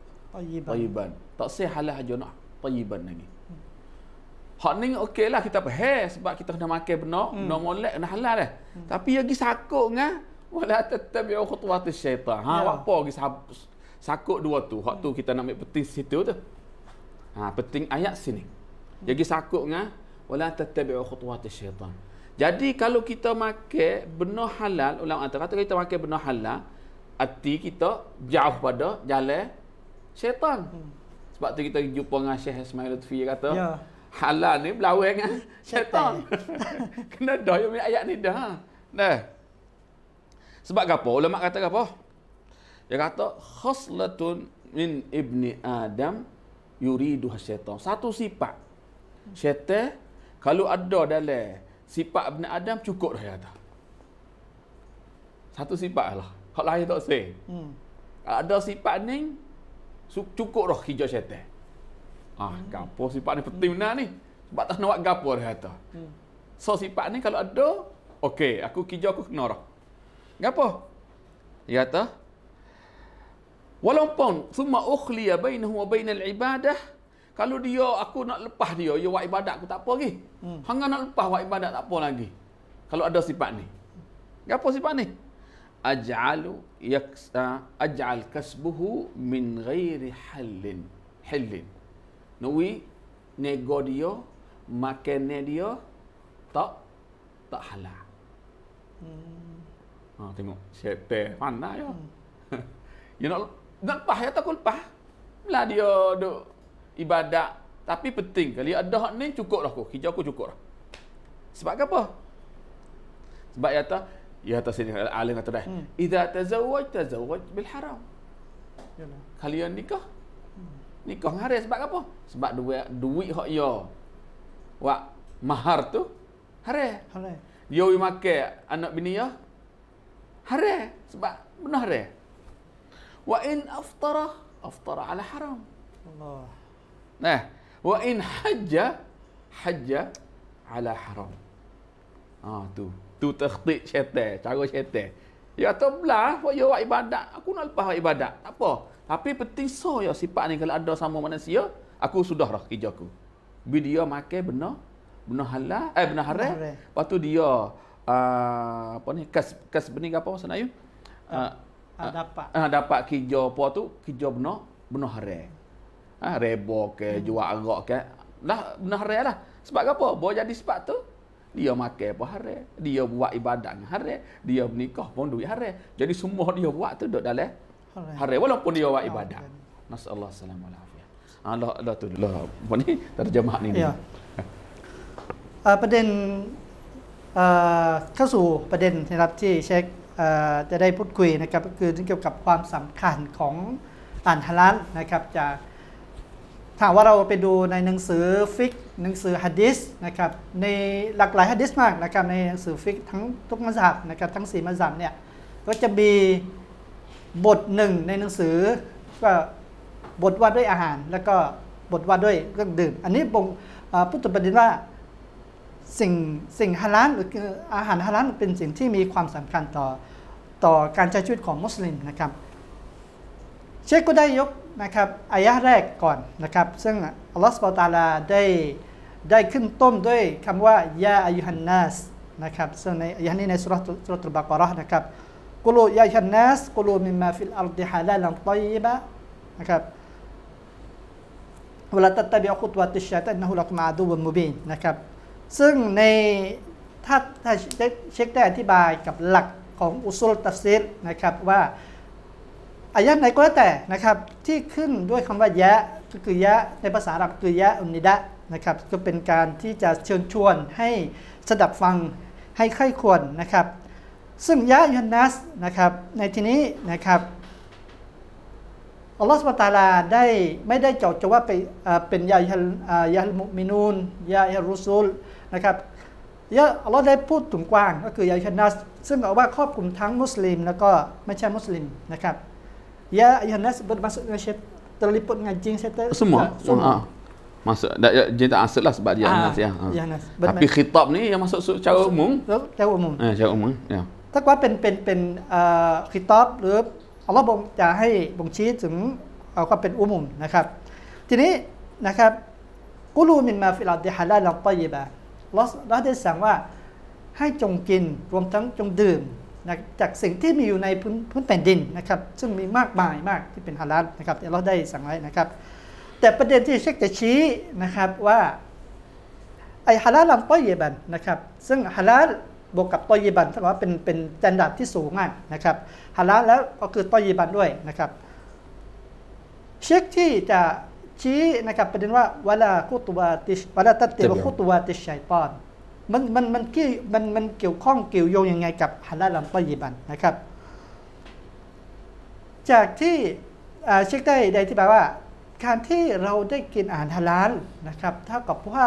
tayyiban. Tak sebut halal aja nak tayyiban lagi. Hak ni lah kita pahe sebab kita kena makan benar, hmm. benar molek kena halal deh. Hmm. Tapi lagi sakok ngah wala tattabi'u khutuwatis syaitan. Ha, ya. apa lagi sahabat sakut dua tu waktu hmm. kita nak ambil peting situ tu ha penting ayat sini hmm. jadi sakut dengan wala tattabi'u khutuwati syaitan jadi kalau kita makan benar halal ulang kata kata kita makan benar halal hati kita jauh pada jalan syaitan hmm. sebab tu kita jumpa dengan Syekh Ismail Lutfi kata ya. halal ni berlawan dengan syaitan kena dah ayat ni dah dah sebab apa ulama kata apa dia kata khoslatun min ibni Adam yuridu syaitan. Satu sifat. Syaitan kalau ada dalam sifat ibni Adam cukup dah kata. Satu sifat lah. Hak lain tak say. Hmm. Kalau ada sifat ni cukup dah hijau syaitan. Ah, hmm. Ah, gapo sifat ni penting hmm. ni. Sebab tak nak gapo dah kata. Hmm. So sifat ni kalau ada Okey, aku kijau aku kena dah. ya Dia kata, Walaupun summa ukhliya bainahu wa bainal ibadah kalau dia aku nak lepas dia ya buat ibadat aku tak apa lagi. Hmm. Hanga nak lepas buat ibadat tak apa lagi. Kalau ada sifat ni. Apa sifat ni? Aj'alu yaksa aj'al kasbuhu min ghairi halin. Halin. Nawi nego dia makan dia tak tak halal. Hmm. Ha tengok syaitan mana ya. Hmm. you nak know, nak lepas ya tak lepas lah dia duk ibadat tapi penting kali ada hak ni cukup lah aku hijau aku cukup lah sebab apa sebab ya tak ya tak sini alim kata dah hmm. idza tazawwaj tazawwaj bil haram kalian nikah nikah dengan haram sebab apa sebab duit duit hak ya wak mahar tu haram haram dia makan anak bini ya haram sebab benar haram وإن أفطر أفطر على حرام الله نه وإن حج حج على haram. Ah تو ha, tu terkhti syaitan cara syaitan ya tu belah buat ya ibadat aku nak lepas ibadat tak apa tapi penting so ya sifat ni kalau ada sama manusia aku sudah dah kerja aku bi dia makan benda benda halal eh benda haram lepas tu dia uh, apa ni kas kas benih apa sana ha, dapat. Ha, dapat kerja apa tu? Kerja benar, benar haram. Ah, ha, rebo ke, hmm. jual arak ke. Dah benar haram lah. Sebab apa? Boleh jadi sebab tu. Dia makan pun haram. Dia buat ibadat dengan haram. Dia menikah pun duit haram. Jadi semua dia buat tu duduk dalam haram. Walaupun dia buat ibadat. Nasallahu alaihi wasallam. Allah Ada lah tu Allah apa ni terjemah ni ya. ประเด็นเข้าสู่ประเด็นนะครับที่เช็คจะได้พูดคุยนะครับก็คือเกี่ยวกับความสำคัญของอ่านฮาลันนะครับจากถามว่าเราไปดูในหนังสือฟิกหนังสือฮะดิษนะครับในหลากหลายฮะดิษมากนะครับในหนังสือฟิก ทั้งทุกมัสยิดนะครับทั้งสี่มัสยิดเนี่ยก็จะมีบทหนึ่งในหนังสือก็บทว่าด้วยอาหารแล้วก็บทว่าด้วยเครื่องดื่มอันนี้ผมพูดตทงประเด็นว่าสิ่งสิ่งฮาลาลหรืออาหารฮาลาลเป็นสิ่งที่มีความสำคัญต่อต่อการใช้ชีวิตของมุสลิมนะครับ เชคก็ได้ยกนะครับอายะแรกก่อนนะครับซึ่ง อัลลอฮฺสุบตาลาได้ได้ขึ้นต้นด้วยคำว่า ยาอายุฮันนัสนะครับซึ่งในอายะนี้ในสุรสุรตุบากรอนะครับกุลูยาอายุฮันนัสกุลูมิมมาฟิลอัลดิฮาลาลันตอยบะนะครับเวลาตัตตะบิอัคุตวดติชชัตันนะฮุลักมาดูบนมุบินนะครับซึ่งในถ้าถ้าเช็คได้อธิบายกับหลักของอุซุลตัเซิดนะครับว่าอายัดไหนก็แล้วแต่นะครับที่ขึ้นด้วยคำว่า ยะ ก็คือยะในภาษาอาหรับคือยะอุนิดะนะครับก็เป็นการที่จะเชิญชวนให้สดับฟังให้ใข้ควรนะครับซึ่งยะยันนัสนะครับในที่นี้นะครับอัลลอฮฺสุบตาลาได้ไม่ได้เจาะจงว่าเป็นเป็นยายันยามุมินูนยายุรุซูลนะครับเยอะเราได้พูดถึงกว้างก็คือยาชนัสซึ่งเอาว่าครอบคลุมทั้งมุสลิม แล้วก็ไม่ใช่มุสลิมนะครับยะยานัสบทมาสุนเชตตริปุตงานจริงเซตเตอร์สมองสมองมาสุดยังจะอ่านเสร็จแล้วสบายยานัสยานัสแต่พิคิตอบนี่ยังมาสุด้าอุมุงชาอุมุงเจ้าอุมุง่ยถ้าว่าเป็นเป็นเป็นคิตอบหรืออัลลอฮ์บงจะให้บ่งชี้ถึงเอาก็เป็นอุมุงนะครับทีนี้นะครับกุลูมินมาฟิลาดิฮาลาลัตตอยบะลอสลอสได้สั่งว่าให้จงกินรวมทั้งจงดื่มนะจากสิ่งที่มีอยู่ในพื้นพื้นแผ่นดินนะครับซึ่งมีมากมายมากที่เป็นฮาลาลนะครับแต่เราได้สั่งไว้นะครับ แต่ประเด็นที่เชคจะชี้นะครับว่า ไอฮาลาลลำต้อยเยบันนะครับ ซึ่งฮาลาลบวกกับต้อยเยบันถือว่าเป็นเป็นจานดับที่สูงมากนะครับฮาลาลแล้วก็คือต้อยเยบันด้วยนะครับ เชคที่จะชี้นะครับประเด็นว่าวลาคุตวาติชวลาตัดเตบคุตวาติชัยตอนมันมันมันเกี่ยมันมันเกี่ยวข้องเกี่ยวโยงยังไงกับฮาลาลัมตอยิบันนะครับ จากที่เช็คได้ได้ที่แปลว่า การที่เราได้กินอาหารฮาลาลนะครับ เท่ากับว่า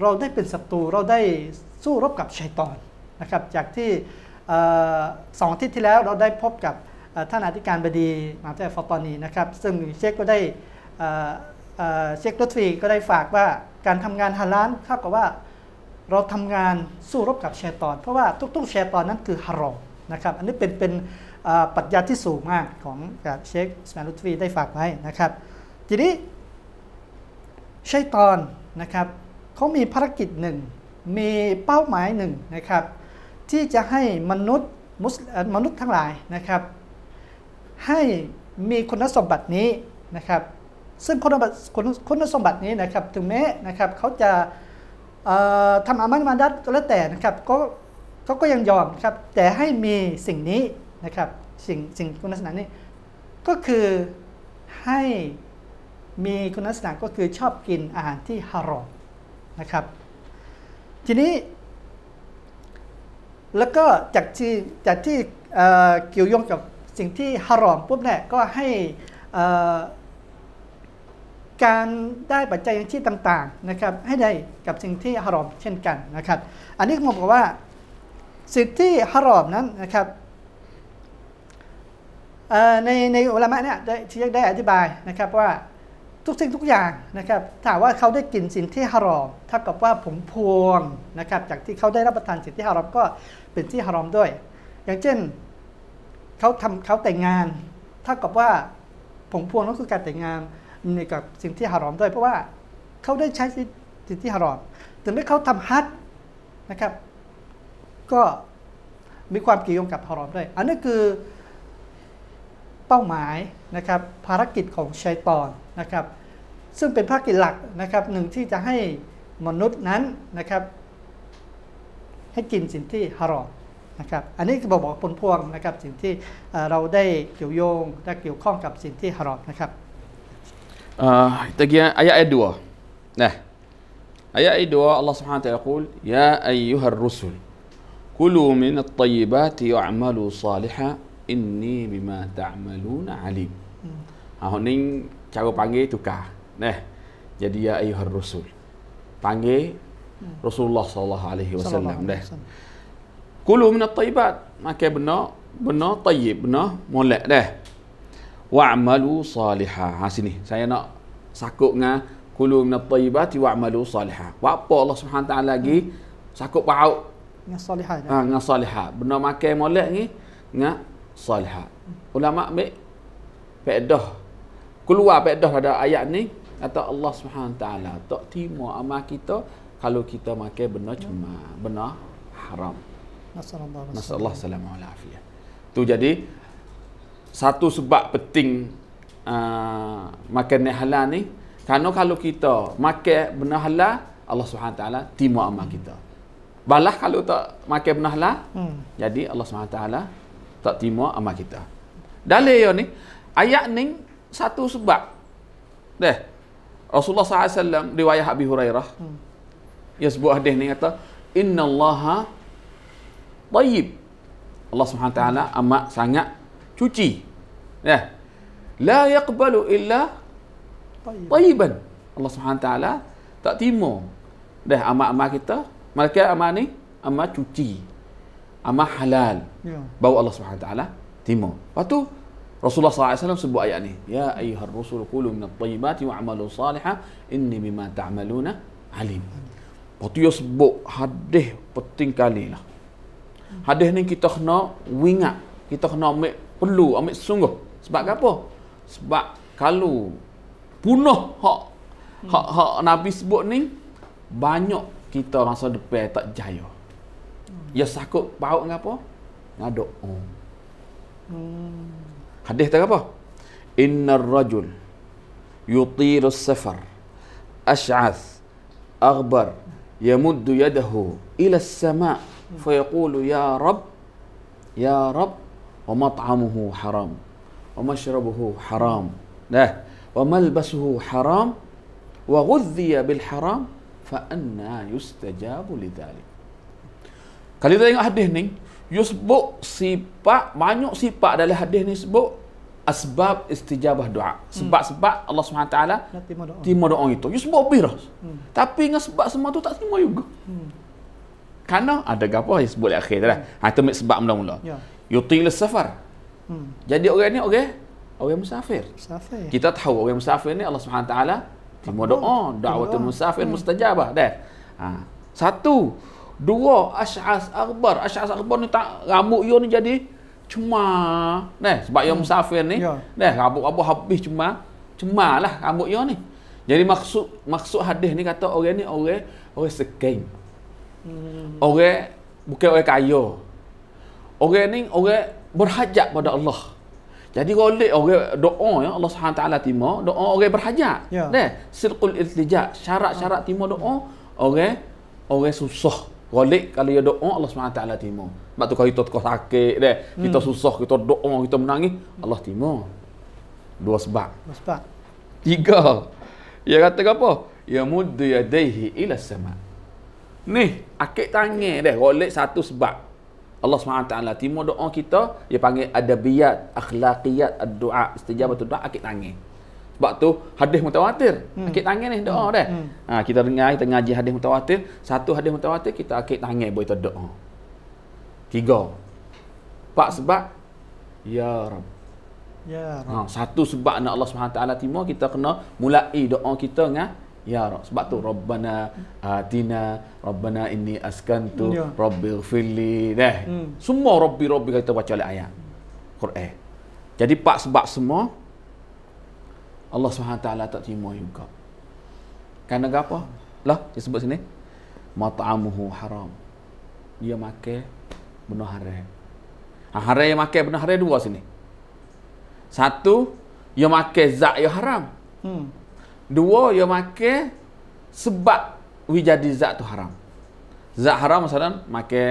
เราได้เป็นศัตรูเราได้สู้รบกับ ชัยตอนนะครับ จากที่สองทิศที่แล้วเราได้พบกับท่านอธิการบดีมาวิทยาลฟอตอนีนะครับ ซึ่งเช็คก็ได้เชคลอตฟรีก็ได้ฝากว่าการทำงานฮาลานเท่ากับว่าเราทำงานสู้รบกับแชตอน เพราะว่าทุกๆแชตอนนั้นคือฮารองนะครับอันนี้เป็นเป็นปรัชญาที่สูงมากของเชคสมารุตฟีได้ฝากไว้นะครับ ทีนี้แชัตอนนะครับเขามีภารกิจหนึ่งมีเป้าหมายหนึ่งนะครับ ที่จะให้มนุษย์มุสมนุษย์ทั้งหลายนะครับ ให้มีคุณสมบัตินี้นะครับซึ่งคุณสมบัติคุณสมบัตินี้นะครับถึงแม้นะครับเขาจะทำอามันมาดัตก็แล้วแต่นะครับก็เขาก็ยังยอมครับแต่ให้มีสิ่งนี้นะครับสิ่งสิ่งคุณลักษณะนี้ ก็คือให้มีคุณลักษณะก็คือชอบกินอาหารที่ฮารอมนะครับ ทีนี้ แล้วก็จากที่จากที่เกี่ยวโยงกับสิ่งที่ฮารอมปุ๊บเนี่ยก็ให้การได้ปัจจัยยังชีพต่างๆนะครับให้ได้กับสิ่งที่ฮารอมเช่นกันนะครับ อันนี้ผมบอกว่าสิ่งที่ฮารอมนั้นนะครับในในอุลามะเนี่ยที่ได้อธิบายนะครับว่าทุกสิ่งทุกอย่างนะครับถามว่าเขาได้กินสินที่ฮารอมเท่ากับว่าผมพวงนะครับจากที่เขาได้รับประทานสินที่ฮารอมก็เป็นที่ฮารอมด้วย อย่างเช่นเขาทำเขาแต่งงานเท่ากับว่าผมพวงนั่นคือการแต่งงานมีกับสิ่งที่ฮารอมด้วยเพราะว่าเขาได้ใช้สิ่งที่ฮารอมแต่เมื่อเขาทำฮัทนะครับ ก็มีความเกี่ยวกับฮารอมด้วย อันนี้คือเป้าหมายนะครับภารกิจของชัยตอนนะครับ ซึ่งเป็นภารกิจหลักนะครับ หนึ่งที่จะให้มนุษย์นั้นนะครับ ให้กินสิ่งที่ฮารอมนะครับ อันนี้บอกบอกผลพวงนะครับสิ่งที่เราได้เกี่ยวโยงและเกี่ยวข้องกับสิ่งที่ฮารอมนะครับ Ah, kita pergi ayat ayat dua. Nah. Ayat ayat dua Allah SWT yaqul Ya ayyuhal rusul Kulu min at-tayyibati wa'amalu saliha Inni bima ta'amalun alim hmm. Ha, ni cara panggil tukar Nah. Jadi ya ayyuhal rusul Panggil hmm. Rasulullah sallallahu alaihi wasallam. Nah. Kulu min at-tayyibat, maka benar benar tayyib, benar molek dah wa'malu saliha. Ha sini saya nak sakut dengan kulu minat tayyibati wa'malu saliha. apa Allah Subhanahu taala lagi sakut pau dengan salihah Ha dengan saliha. Benda makan molek ni dengan salihah Ulama ambil faedah keluar faedah pada ayat ni kata Allah Subhanahu taala tak timu amal kita kalau kita makai benda cuma benda haram. Nasallahu Allah wasallam. Nasallahu Tu jadi satu sebab penting uh, makan halal ni kerana kalau kita makan benda halal Allah SWT timu amal kita balah kalau tak makan benda halal hmm. jadi Allah Subhanahu SWT tak timu amal kita dalil yo ni ayat ni satu sebab deh Rasulullah SAW alaihi wasallam riwayat Abi Hurairah hmm. ya sebuah hadis ni kata innallaha tayyib Allah Subhanahu SWT amat sangat cuci ya. ya la yaqbalu illa tayyiban Allah Subhanahu taala tak timo dah amal-amal kita malaikat amal ni amal cuci amal halal ya. bau Allah Subhanahu taala timo patu Rasulullah sallallahu alaihi wasallam sebut ayat ni ya ayyuhar rusul qulu min at-tayyibati wa'malu salihah. inni bima ta'maluna alim patu yo sebut hadis penting kali lah hadis ni kita kena wingat kita kena ambil perlu ambil sungguh sebab hmm. apa sebab kalau punuh hak hmm. hak hak nabi sebut ni banyak kita masa depan tak jaya hmm. ya sakut pau dengan apa ngaduk hmm. hmm. hadis tak apa innar rajul yutiru safar ash'ath aghbar yamuddu yadahu ila as-sama' hmm. fa yaqulu ya rab ya rab ومطعمه حرام ومشربه حرام ده وملبسه حرام وغذي بالحرام فأنا يستجاب لذلك Kali kita tengok hadis ni, Yusbuk sifat, banyak sifat dalam hadis ni sebut asbab istijabah doa. Hmm. Sebab-sebab Allah SWT terima doa. terima doa itu. You sebab hmm. Tapi dengan sebab semua tu tak terima juga. Hmm. Karena ada gapa yang sebut di akhir tu lah. Hmm. Ha, itu sebab mula-mula. Yeah yutil safar. Hmm. Jadi orang ni okey, orang musafir. Musafir. Kita tahu orang musafir ni Allah Subhanahu taala terima doa, da'watul musafir hmm. mustajabah dah. Ha. Satu, dua asy'as akbar. Asy'as akbar ni tak rambut yo ni jadi cuma nah sebab hmm. yang musafir ni nah ya. yeah. rambut apa habis cuma cuma lah rambut yo ni jadi maksud maksud hadis ni kata orang ni orang orang sekeng hmm. orang bukan orang kaya orang ni orang berhajat pada Allah. Jadi oleh orang doa ya Allah SWT timo doa orang berhajat. Ya. Yeah. silqul iltija, syarat-syarat timo doa orang orang susah. Golek kalau dia doa Allah SWT timo. Mak tu kalau kita tak sakit deh, hmm. kita susah, kita doa, kita menangis, Allah timo. Dua sebab. Dua sebab. Tiga. Ya kata apa? Ya muddu yadayhi ila sama. Ni, akik tangan deh, golek satu sebab. Allah SWT timur doa kita dia panggil adabiyat akhlaqiyat doa istijabah tu doa Akit tangih sebab tu hadis mutawatir hmm. akik tangih ni doa hmm. dah hmm. ha, kita dengar kita ngaji hadis mutawatir satu hadis mutawatir kita akik tangih buat doa tiga empat sebab ya rab ya rab ha, satu sebab nak Allah SWT timur kita kena mulai doa kita dengan Ya Rabb. Sebab tu Rabbana atina, Rabbana inni askantu, ya. Rabbi fili. Dah. Hmm. Semua Rabbi Rabbi kita baca oleh ayat Quran. Jadi pak sebab semua Allah SWT tak terima Kan Kerana apa? Lah, dia sebut sini. Mat'amuhu haram. Dia makan benda haram. Ha, haram yang makan benda haram dua sini. Satu, dia makan zak yang haram. Hmm. Dua, ia makan sebab we jadi zat tu haram. Zat haram misalnya makan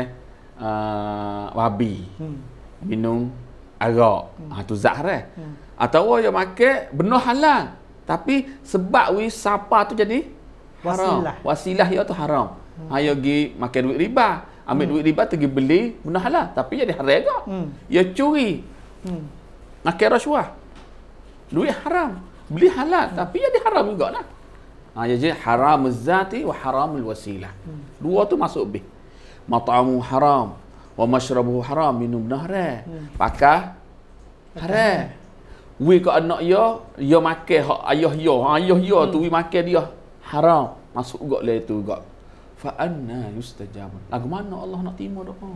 uh, babi. Hmm. Minum arak. Hmm. Ha, tu zat haram. Hmm. Atau ia makan benar halal. Tapi sebab we sapa tu jadi haram. Wasilah. Wasilah tu haram. Hmm. Ha, pergi makan duit riba. Ambil hmm. duit riba tu pergi beli benar halal. Tapi jadi haram juga. Hmm. Ia curi. Hmm. Makan rasuah. Duit haram beli halal hmm. tapi ada haram juga lah. Ha, jadi haram zati wa haram wasilah. Dua tu masuk bih. Mat'amu haram wa mashrabuhu haram minum nahra. Hmm. Pakah haram. Wi ke anak ya, ya makai hak ayah ya. Ha, ayah ya hmm. tu wi makan dia haram. Masuk juga lah itu juga. Fa anna yustajab. Lagu mana Allah nak terima doa?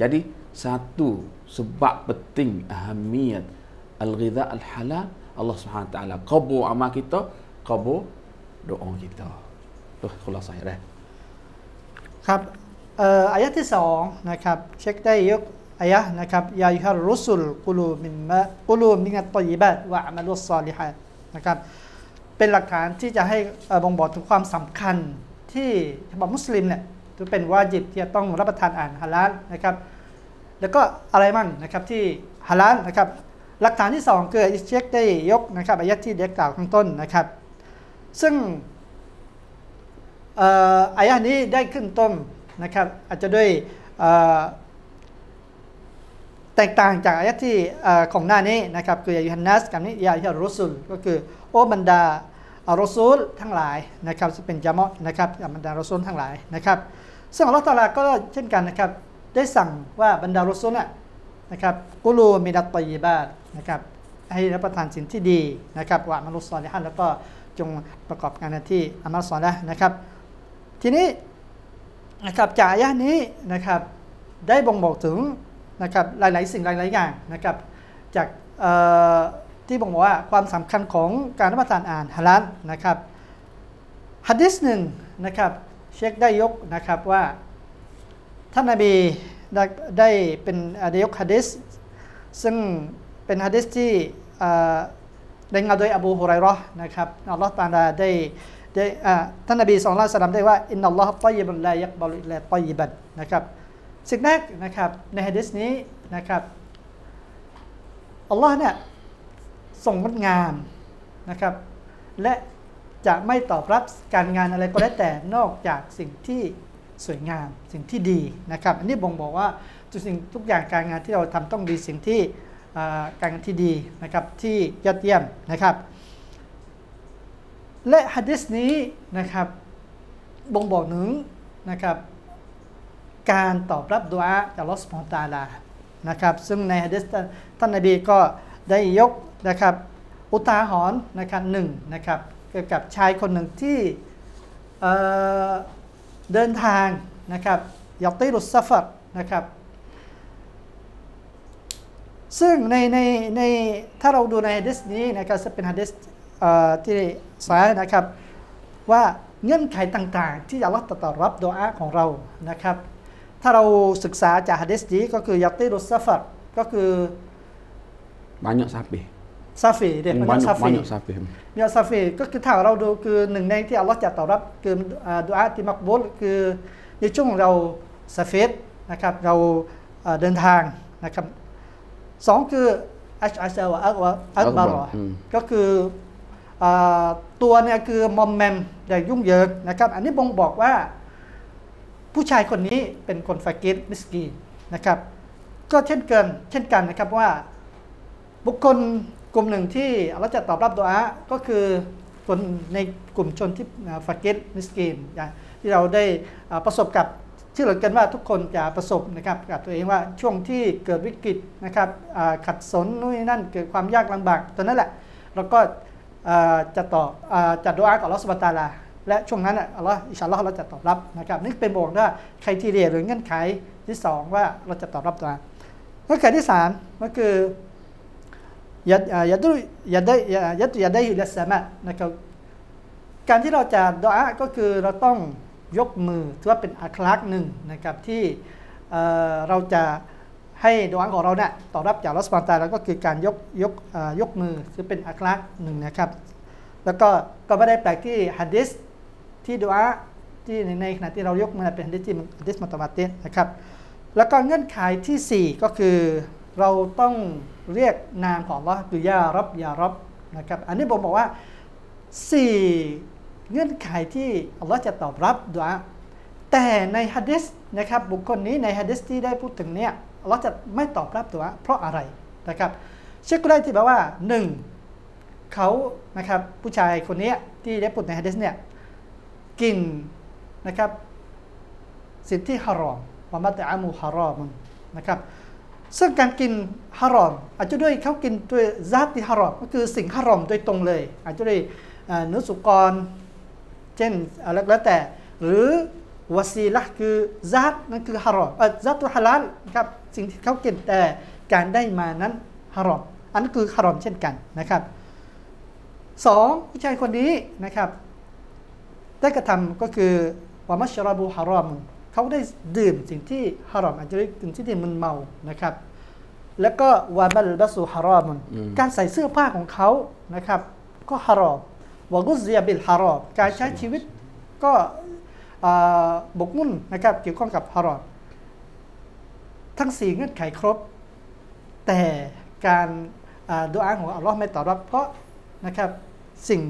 Jadi satu sebab penting ahamiat al-ghidha al-halal Allah Subhanahu taala qabul amal kita qabul doa kita ตัละสายเรกครับอายะที่สองนะครับเช็คได้ยกอายะนะครับยาฮิรรุสุลกุลูมิมะกุลูมิะตอยบัวะอมะลุสซอลิฮะนะครับเป็นหลักฐานที่จะให้บ่งบอกถึงความสำคัญที่ชาวมุสลิมเนี่ยจะเป็นวาจิบที่จะต้องรับประทานอ่านฮาลาลนะครับ แล้วก็อะไรมั่งนะครับที่ฮาลาลนะครับหลักฐานที่ 2 คืออิสเชกได้ยกนะครับอายัดที่เด็กกล่าวข้างต้นนะครับซึ่งอายะนี้ได้ขึ้นต้นนะครับอาจจะด้วยแตกต่างจากอายะที่ของหน้านี้นะครับคือยูฮันนัสกับนิยาฮิรุสุล ก็คือโอบรรดาอารซูลทั้งหลายนะครับจะเป็นจามอนะครับบันดารซูลทั้งหลายนะครับซึ่งอัลลอฮฺตาลาก็เช่นกันนะครับได้สั่งว่าบรรดารซูลน่ะนะครับกุลูมีดัตตยีบาตนะครับให้รับประทานสิ่งที่ดีนะครับวามษยุสซอลิฮัแล้วก็จงประกอบงานที่อามัลสอละนะครับทีนี้นะครับจากอายะนี้นะครับได้บ่งบอกถึงนะครับหลายๆสิ่งหลายๆอย่างนะครับจากที่บ่งบอกว่าความสำคัญของการรับประทานอ่านฮาลันนะครับฮัดดิสหนึ่งนะครับเช็คได้ยกนะครับว่าท่านนาบีได้ได้เป็นอดียกฮะดิษซึ่งเป็นฮะดิษที่ได้งาโดยอบูฮุไรรอนะครับอัลลอฮฺตาลาได้ได้ท่านนบีสงล่าสลัมได้ว่าอินนัลลอฮฺตอยิบันลายักบาลิละตอยิบันนะครับ สิ่งแรกนะครับ ในฮะดิษนี้นะครับ อัลลอฮ์เนี่ย ส่งงดงามนะครับ และจะไม่ตอบรับการงานอะไรก็แล้วแต่นอกจากสิ่งที่สวยงามสิ่งที่ดีนะครับอันนี้บ่งบอกว่าทุกสิ่งทุกอย่างการงานที่เราทำต้องดีสิ่งที่การงานที่ดีนะครับที่ยอดเยี่ยมนะครับและฮะดิษนี้นะครับบ่งบอกหนึ่งนะครับการตอบรับดุอาจากลอสมอตาลานะครับซึ่งในฮะดิษท่านนบีก็ได้ยกนะครับอุตาหรณ์นะครับหนึ่งนะครับเกี่ยวกับชายคนหนึ่งที่เดินทางนะครับยอติรุสซาฟัดนะครับซึ่งในในในถ้าเราดูในฮะดิษนี้นะครับจะเป็นฮะดิษที่สายนะครับว่าเงื่อนไขต่างๆ ที่จะรับตอบรับดอาของเรานะครับ ถ้าเราศึกษาจากฮะดิษนี้ก็คือยอติรุสซาฟัดก็คือ banyak sapi ซาฟีเด็กมันซาฟีมีซาฟีก็คือถ้าเราดูคือ หนึ่งในที่อัลลอฮ์จะตอบรับ คือดุอาติมักบุลคือในช่วงเราซาฟีนะครับ เราเดินทางนะครับ สองคืออัชอัชวะอัลวะอัลบารอก็คือตัวเนี่ยคือมอมแมมหญ่ยุ่งเหยิงนะครับ อันนี้บ่งบอกว่าผู้ชายคนนี้เป็นคนฟากิดมิสกีนะครับก็เช่นเกินเช่นกันนะครับว่าบุคคลกลุ่มหนึ่งที่เราจะตอบรับดวอาก็คือคนในกลุ่มชนที่ฟากเกตมิสกีนที่เราได้ประสบกับชื่เือกันว่าทุกคนจะประสบนะครับกับตัวเองว่าช่วงที่เกิดวิกฤตนะครับขัดสนนู่นนั่นเกิดความยากลำบาก ตอนนั้นแหละเราก็จะตอบจะดูอาตับลอสบัตาลา และช่วงนั้นอ่ะเอาอิชาลอฮเราจะตอบรับนะครับนี่เป็นบอกว่าใครที่เรียนหรือเงื่อนไขที่ 2 ว่าเราจะตอบรับตัวเงื่อนไขที่ 3 ก็คือยัดยัดยัดได้ยัดยัดได้ฮิลัสมะนะครับการที่เราจะดออะก็คือเราต้องยกมือถือว่าเป็นอัคลักหนึ่งนะครับที่เราจะให้ดวงของเราเนี่ยตอบรับจากรัสปานตาแล้วก็คือการยกยกยกมือคือเป็นอัคลักหนึ่งนะครับ แล้วก็ก็ไม่ได้แปลกที่ฮัดดิสที่ดวงที่ในขณะที่เรายกมือเป็นฮัดดิสที่ฮัดดิสมาตมาเตินะครับแล้วก็เงื่อนไขที่ 4 ก็คือเราต้องเรียกนามของว่าตุยารับยารับนะครับ อันนี้ผมบอกว่า 4 เงื่อนไขที่อัลลอฮ์จะตอบรับดุวแต่ในฮะดิษนะครับบุคคลนี้ในฮะดิษที่ได้พูดถึงเนี่ยอัลลอฮ์จะไม่ตอบรับดัวเพราะอะไรนะครับ เชคก็ได้ที่แปลว่า1เขานะครับผู้ชายคนนี้ที่ได้พูดในฮะดิษเนี่ยกินนะครับ สิ่งที่ฮารอมวามาตะอามูฮารอมนะครับซึ่งการกินฮารอม อาจจะด้วยเขากินด้วยซาติฮารอมก็คือสิ่งฮารอมโดยตรงเลย อาจจะด้วยเนื้อสุกรเช่นอะไรแล้วแต่ หรือวสีละคือซาตนั่นคือฮารอมซาตุฮาลาลครับสิ่งที่เขากินแต่การได้มานั้นฮารอมอันคือฮารอมเช่นกันนะครับสองผู้ชายคนนี้นะครับ ได้กระทำก็คือวามัชรบูฮารอมเขาได้ดื่มสิ่งที่ฮารอมอันจรดกสิ่งที่มึนเมานะครับ แล้วก็วาบัลบัสูฮารอมการใส่เสื้อผ้าของเขานะครับ ก็ฮารอมวากุซียบิลฮารอมการใช้ชีวิตก็บกมุ่นนะครับเกี่ยวข้องกับฮารอมทั้งสี่เงื่อนไขครบ แต่การดูอาของอัลลอฮ์ไม่ตอบรับเพราะนะครับสิ่ง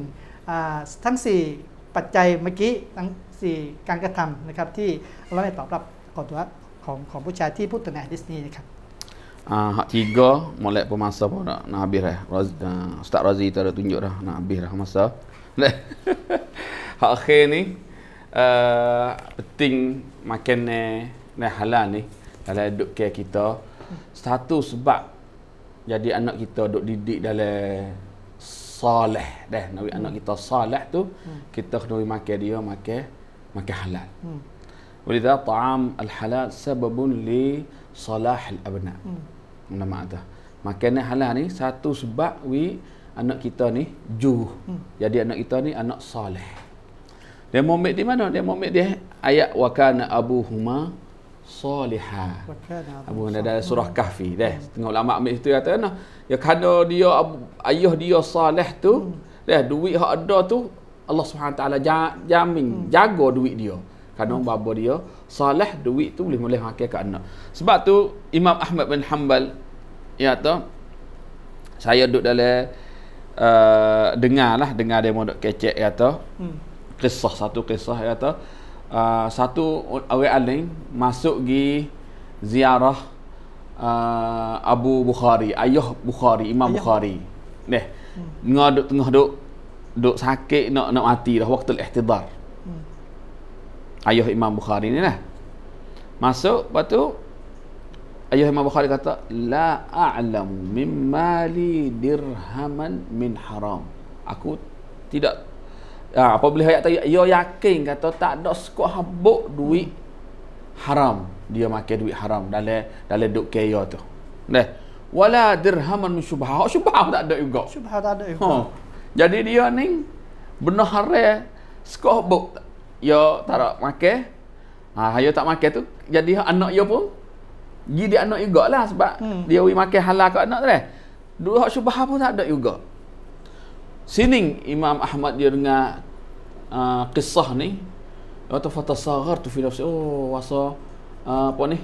ทั้งสี่ปัจจัยเมื่อกี้ทั้ง4การกระทำนะครับที่เราได้ตอบรับก่อนตัวของของผู้ชายที่พูดถึงในฮะดิษนี้นะครับอ่าฮะทีก็มาเล็กประมาณสักประมาณนับอีกแล้วสตาร์รอซี่ตัวเราตุ้งอยู่แล้วนับอีกแล้วมาสักเลยฮะเขนี่เอ่อ penting makan เนี่ยฮัลลานี่ dalam hidup care kita satu sebab jadi anak kita duk didik dalam soleh deh nabi anak kita soleh tu hmm. kita kena makan dia makan maka halal. Hmm. Oleh itu, ta'am al-halal sebabun li salah al-abna. Hmm. Nama ada. Makanan halal ni satu sebab we anak kita ni juh. Hmm. Jadi anak kita ni anak soleh. Dia mau ambil di mana? Dia mau ambil dia ayat wa kana abu huma soleha. Abu Huma ada surah Kahfi. Dah, hmm. tengok lama ambil itu kata nah. Ya kerana dia ayah dia soleh tu, hmm. dah duit hak ada tu Allah SWT jamin hmm. jaga duit dia kerana bapa dia salih duit tu boleh boleh makan ke anak sebab tu Imam Ahmad bin Hanbal ya tu saya duduk dalam uh, dengar lah dengar dia mau kecek ya tu hmm. kisah satu kisah ya tu uh, satu awal alim masuk pergi ziarah uh, Abu Bukhari ayah Bukhari Imam ayah. Bukhari deh hmm. ngaduk tengah duk duk sakit nak nak mati dah waktu ihtidar. Hmm. Ayah Imam Bukhari ni lah. Masuk lepas tu Ayah Imam Bukhari kata la a'lamu mimma li dirhaman min haram. Aku tidak ya, apa boleh ayat tadi yo yakin kata tak ada sekok habuk duit haram dia makan duit haram dalam dalam duk kaya tu. Neh. Wala dirhaman min syubha. Syubha tak ada juga. Syubha tak ada juga. Ha. Jadi dia ni benar hari skobok ya tak make. Ha ayo tak make tu jadi anak dia pun jadi anak juga lah sebab hmm. dia wi make halal ke anak tu lah. Dua hak syubah pun tak ada juga. Sini Imam Ahmad dia dengar uh, kisah ni. Atau fata sagar tu fina Oh, wasa. Uh, apa ni?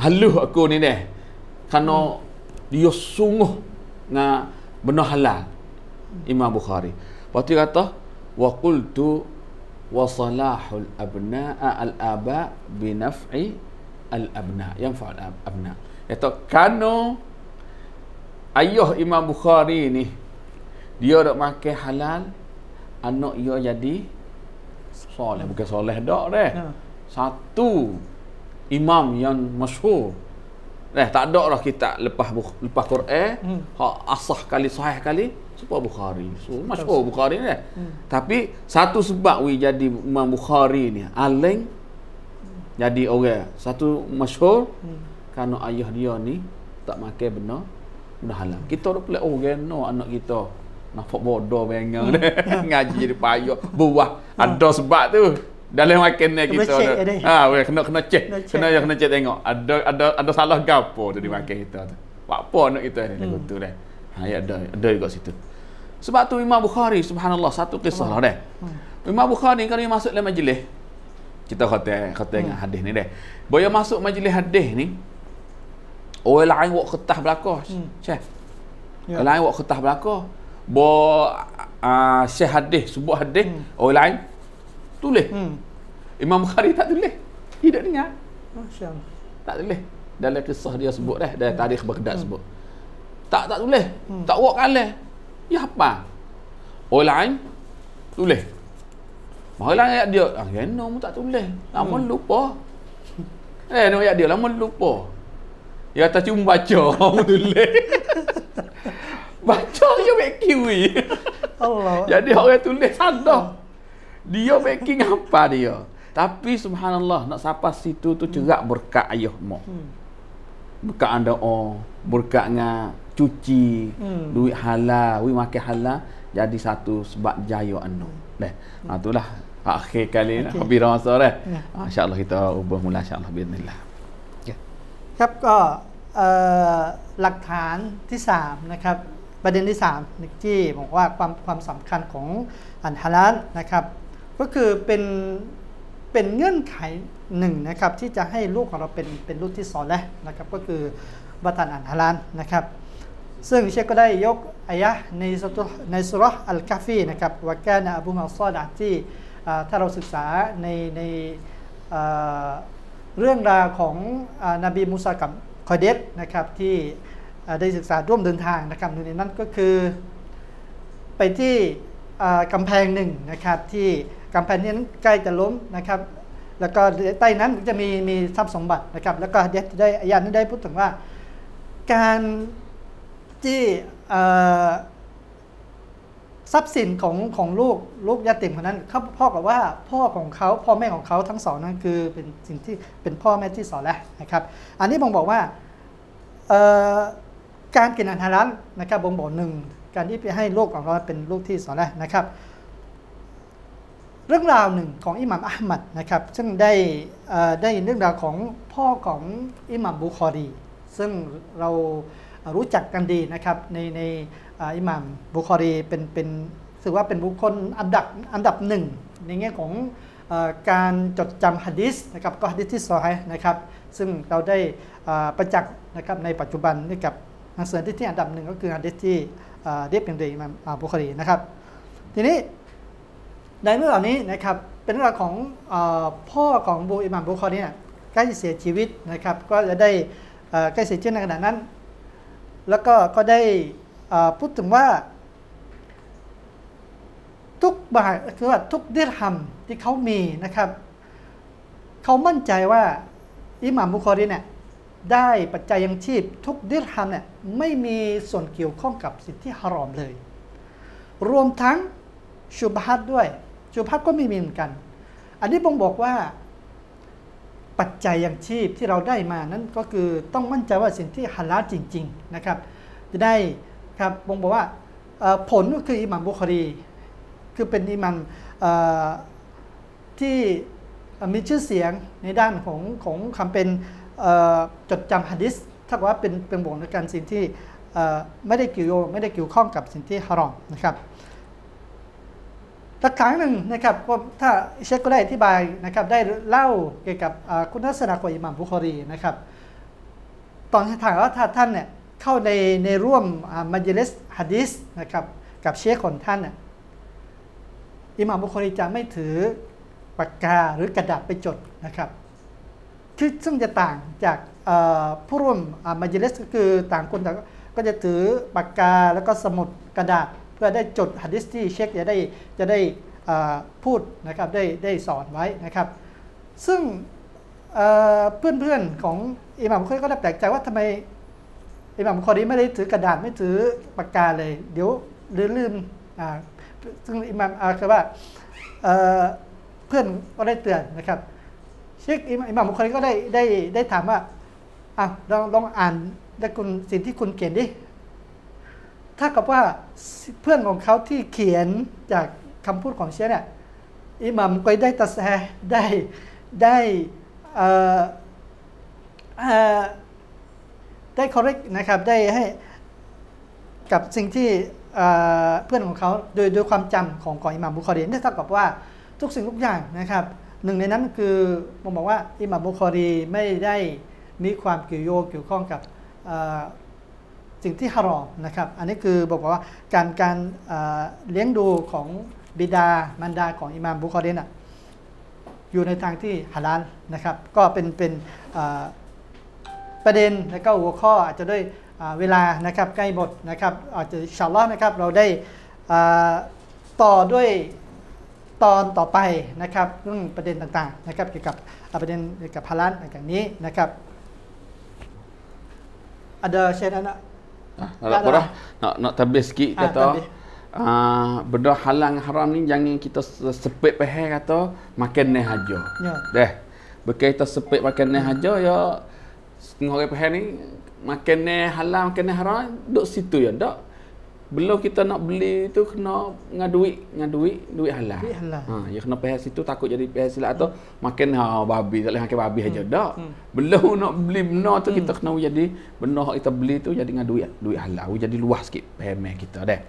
Haluh aku ni ni. Kerana hmm. dia sungguh dengan benar halal. Imam Bukhari. Lepas tu kata, wa qultu wa salahul abna'a al-aba bi naf'i al-abna' yang fa'al abna' iaitu kano ayah Imam Bukhari ni dia nak makan halal anak dia jadi soleh bukan soleh dak deh ya. satu imam yang masyhur deh tak ada lah kita lepas lepas Quran hmm. hak asah kali sahih kali sebab Bukhari. So, masyur oh, Bukhari ni. Eh? Hmm. Tapi satu sebab we jadi Imam Bukhari ni, aling hmm. jadi orang. Satu masyur hmm. kerana ayah dia ni tak makan benar benda halal. Hmm. Kita pula oh, orang no anak kita nampak bodoh benga hmm. Deh. ngaji jadi payah buah hmm. ada sebab tu dalam makan kita ada ha we kena kena cek kena kena cek tengok ada ada ada salah gapo tu di hmm. makan kita tu apa anak kita ni hmm. betul dah Ayat ada ada juga situ. Sebab tu Imam Bukhari subhanallah satu kisah lah deh. Hmm. Imam Bukhari kalau dia masuk dalam majlis kita kata kata hmm. hadis ni deh. Boleh masuk majlis hadis ni orang oh, lain wak ketah belaka, hmm. Syekh. Yeah. lain wak ketah belaka. Bo uh, Syekh hadis sebut hadis hmm. orang oh, lain tulis. Hmm. Imam Bukhari tak tulis. Tidak ha? dengar. Masya-Allah. Tak tulis. Dalam kisah dia sebut deh dalam hmm. tarikh Baghdad hmm. sebut. Hmm tak tak tulis hmm. tak buat kalah ya apa orang tulis Mahalang ayat dia, ah, ya no, tak tulis. Lama hmm. lupa. Eh, no, ayat dia, lama lupa. Ya, tak cuma baca, kamu tulis. baca, dia make Allah. Jadi, orang tulis, sadar. Dia make apa dia? Tapi, subhanallah, nak sampai situ tu cerak berkat ayah mu. Hmm. Berkat anda, oh, berkat dengan cuci hmm. duit halal duit makan halal jadi satu sebab jaya anu deh hmm. ha itulah akhir kali okay. habis masa dah yeah. ha, insyaallah kita ubah mula insyaallah bismillah yeah. ครับก็หลักฐานที่3นะครับ ประเด็นที่3ที่บอกว่าความความสำคัญของอันฮาลาลนะครับ ก็คือเป็นเป็นเงื่อนไขหนึ่งนะครับ ที่จะให้ลูกของเราเป็นเป็นลูกที่สอนแล้วนะครับ ก็คือบัตรอันฮาลาลนะครับซึ่งเชคก็ได้ยกอายะในสุในสุรอัลกาฟีนะครับวากนอบูมาลซอดาที่ถ้าเราศึกษาในในเรื่องราวของอนบีมูซากับคอเดสนะครับที่ได้ศึกษาร่วมเดินทางนะครับนในนั้นก็คือไปที่กำแพงหนึ่งนะครับที่กำแพงนี้นั้นใกล้จะล้มนะครับแล้วก็ใต้นั้นจะมีมีทรัพย์สมบัตินะครับแล้วก็ได้อายะน้ได้พูดถึงว่าการที่ทรัพย์สินของของลูกลูก ยาติมคนนั้นเขาพ่อกับว่าพ่อของเขาพ่อแม่ของเขาทั้งสองนั้นคือเป็นสิ่งที่เป็นพ่อแม่ที่สอนแล้วนะครับ อันนี้ผมบอกว่าการกินอาหารรนนะครับบ่งบอกหนึ่งการที่ไปให้ลูกของเราเป็นลูกที่สอนแล้วนะครับ เรื่องราวหนึ่งของอิหมัมอัลมัดนะครับซึ่งได้ได้เรื่องราวของพ่อของอิหมัมบุคอรีซึ่งเรารู้จักกันดีนะครับในในอิหม่ามบุคอรีเป็นเป็นถือว่าเป็นบุคคลอันดับอันดับหนึ่งในแง่ของการจดจำฮะดิษนะครับก็ฮะดิษที่ซอยนะครับ ซึ่งเราได้ประจักษ์นะครับในปัจจุบันนี่กับหนังสือที่ที่อันดับหนึ่งก็คือฮะดิษที่เดียบเป็นเดอิมามบุคอรีนะครับทีนี้ ในเรื่องเหล่านี้นะครับเป็นเรื่องของพ่อของบูอิหม่ามบุคอรีเนี่ยใกล้เสียชีวิตนะครับก็จะได้ใกล้เสียชีวิตในขณะนั้นแล้วก็ก็ได้พูดถึงว่า ทุกบาทคือว่าทุกเดือหัมที่เขามีนะครับ เขามั่นใจว่า อิหม่ามบุคอรีเนี่ยได้ปัจจัยยังชีพทุกเดือหัมเนี่ยไม่มีส่วนเกี่ยวข้องกับสิทธิฮารอมเลย รวมทั้งชุบฮัดด้วย ชุบฮัดก็ไม่มีเหมือนกัน อันนี้บ่งบอกว่าปัจจัยยังชีพที่เราได้มานั้นก็คือต้องมั่นใจว่าสิ่งที่ฮาลลาจริง ๆนะครับ จะได้ครับบ่งบอกว่าผลก็คืออิหมัมบุคฮรี คือเป็นอิหมัมที่มีชื่อเสียงในด้านของของคำเป็นจดจำฮะดิษถ้าว่าเป็นเป็นบ่งในการสิ่งที่ไม่ได้เกี่ยวไม่ได้เกี่ยวข้องกับสิ่งที่ฮารอมนะครับหลักั้งหนึ่งนะครับถ้าเชคก็ได้อธิบายนะครับได้เล่าเกี่ยวกับคุณลักษณะของอิหมามบุคอรีนะครับตอนที่ถามว่าถ้าท่านเนี่ยเข้าในในร่วมมัจลิสฮะดิษนะครับ กับเชคของท่านน่ยอิหมามบุคอรี จะไม่ถือปากกาหรือกระดาษไปจดนะครับคือซึ่งจะต่างจากผู้ร่วมมัจลิสก็คือต่างคนต่างก็จะถือปากกาแล้วก็สมุดกระดาษื่อได้จดหัดดิสที่เช็คจะได้จะได้พูดนะครับได้ได้สอนไว้นะครับ ซึ่งเพื่อนๆ ของอิหม่ามคอรีก็ได้แปลกใจว่าทำไมอิหม่ามคอรีไม่ได้ถือกระดาษไม่ถือปากกาเลย เดี๋ยวลืมลืมซึ่งอิหม่ามอาคือว่าเพื่อนก็ได้เตือนนะครับเชคอิหม่ามคอรีก็ได้ได้ได้ถามว่าอ้าวลองลองอ่านได้คุณสิ่งที่คุณเขียนดิถ้ากับว่าเพื่อนของเขาที่เขียนจากคำพูดของเชยเนี่ยอิหมัมก็ได้ตะแซได้ได้ได้คอร์เรกนะครับได้ให้กับสิ่งที่เพื่อนของเขาโดยโดยความจำของของอิหมัมบุคอรีนี่เท่ากับว่าทุกสิ่งทุกอย่างนะครับ หนึ่งในนั้นคือผมบอกว่าอิหมัมบุคอรีไม่ได้มีความเกี่ยวโยงเกี่ยวข้องกับสิ่งที่ฮารอมนะครับ อันนี้คือบอกว่าการการเลี้ยงดูของบิดามารดาของอิมามบุคอรีนะอยู่ในทางที่ฮาลาลนะครับก็เป็นเป็นประเด็นและก็หัวข้ออาจจะด้วยเวลานะครับใกล้หมดนะครับอาจจะชาลอนะครับเราได้ต่อด้วยตอนต่อไปนะครับเรื่องประเด็นต่างๆนะครับเกี่ยวกับประเด็นเกี่ยวกับพารันย่างนี้นะครับอ d เชนอันน a k Ah, tak lah. Nak, nak tabis sikit ha, kata. Ah, uh, halang haram ni jangan kita sepit pehe kata makan ni haja. Ya. Deh. Bekai kita sepit makan ni haja ya setengah orang pehe ni makan ni halang makan ni haram duk situ ya dak. Belum kita nak beli tu kena dengan duit, dengan duit, duit halal. Duit halal. Ha, ya kena pihak situ takut jadi pihak silap atau hmm. makan ha, babi, tak boleh makan babi hmm. aja dak. Hmm. Belum nak beli benda tu hmm. kita kena jadi benda kita beli tu jadi dengan duit, duit halal. Ui jadi luas sikit payment kita deh.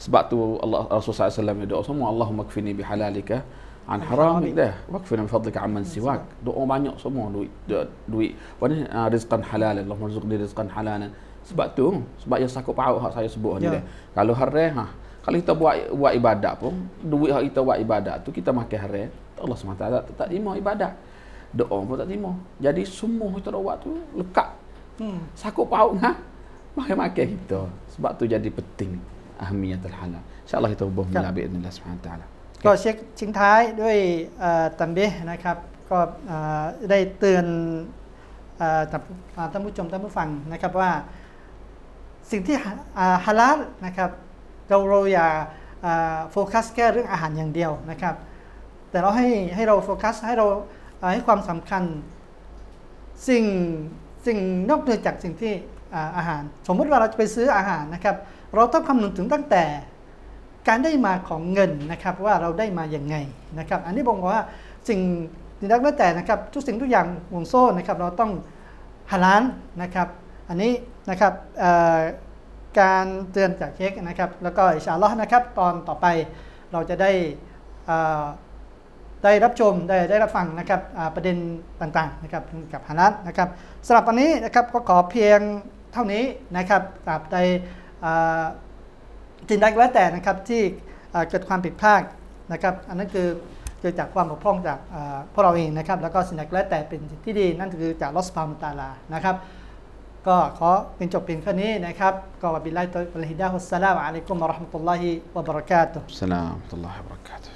Sebab tu Allah Rasulullah SAW doa semua Allahumma kfini bihalalika an haramik dah wakfina min fadlika amman hmm, siwak doa banyak semua duit duit, duit. wani uh, ha, rizqan halalan Allahumma rizqni rizqan halalan sebab tu, sebab yang sakup paut hak saya sebut ni. Ya. Kalau hari ha, kalau kita buat buat ibadat pun, duit hak kita buat ibadat tu kita makan hari, Allah SWT tak, tak, tak terima ibadat. Doa pun tak terima. Jadi semua kita buat tu lekat. Hmm. Sakup paut ha. Makan-makan kita. Sebab tu jadi penting ahmiyatul halal. Insya-Allah kita boleh bila bi'nillah Subhanahu taala. ก็เช็คชิงท้ายด้วยตันเบะนะครับก็ได้เตือนท่านผู้ชมท่านผู้ฟังนะครับว่าสิ่งที่ฮาลาลนะครับเราเราอย่าโฟกัสแค่เรื่องอาหารอย่างเดียวนะครับ แต่เราให้ให้เราโฟกัสให้เราให้ความสำคัญสิ่งสิ่งนอกเหนือจากสิ่งที่อาหาร สมมติว่าเราจะไปซื้ออาหารนะครับ เราต้องคำนึงถึงตั้งแต่การได้มาของเงินนะครับว่าเราได้มาอย่างไงนะครับ อันนี้บอกว่าสิ่งสิ่งนั้นแต่นะครับ ทุกสิ่งทุกอย่างห่วงโซ่นะครับเราต้องฮาราลนะครับ อันนี้นะครับการเตือนจากเช็คนะครับแล้วก็อิชาลอนะครับ ตอนต่อไปเราจะได้ได้รับชมได้ได้รับฟังนะครับประเด็นต่างๆนะครับกับฮานัทนะครับสำหรับวันนี้นะครับก็ขอเพียงเท่านี้นะครับตราบใดจินงัดก็แล้วแต่นะครับที่เกิดความผิดพลาดนะครับ อันนั้นคือเกิดจากความบกพร่องจากพวกเราเองนะครับ แล้วก็สินงัดก็แล้วแต่เป็นที่ดี นั่นคือจากลอสพาวมตาลานะครับก็ขอเป็นจบเพียงแค่นี้นะครับก็วบิลลาฮิตอลฮิดะฮุสสลามอะลัยกุมวะราะห์มะตุลลอฮิวะบะเราะกาตุฮ์สลามัตุลลอฮิวะบะเราะกาตุฮ์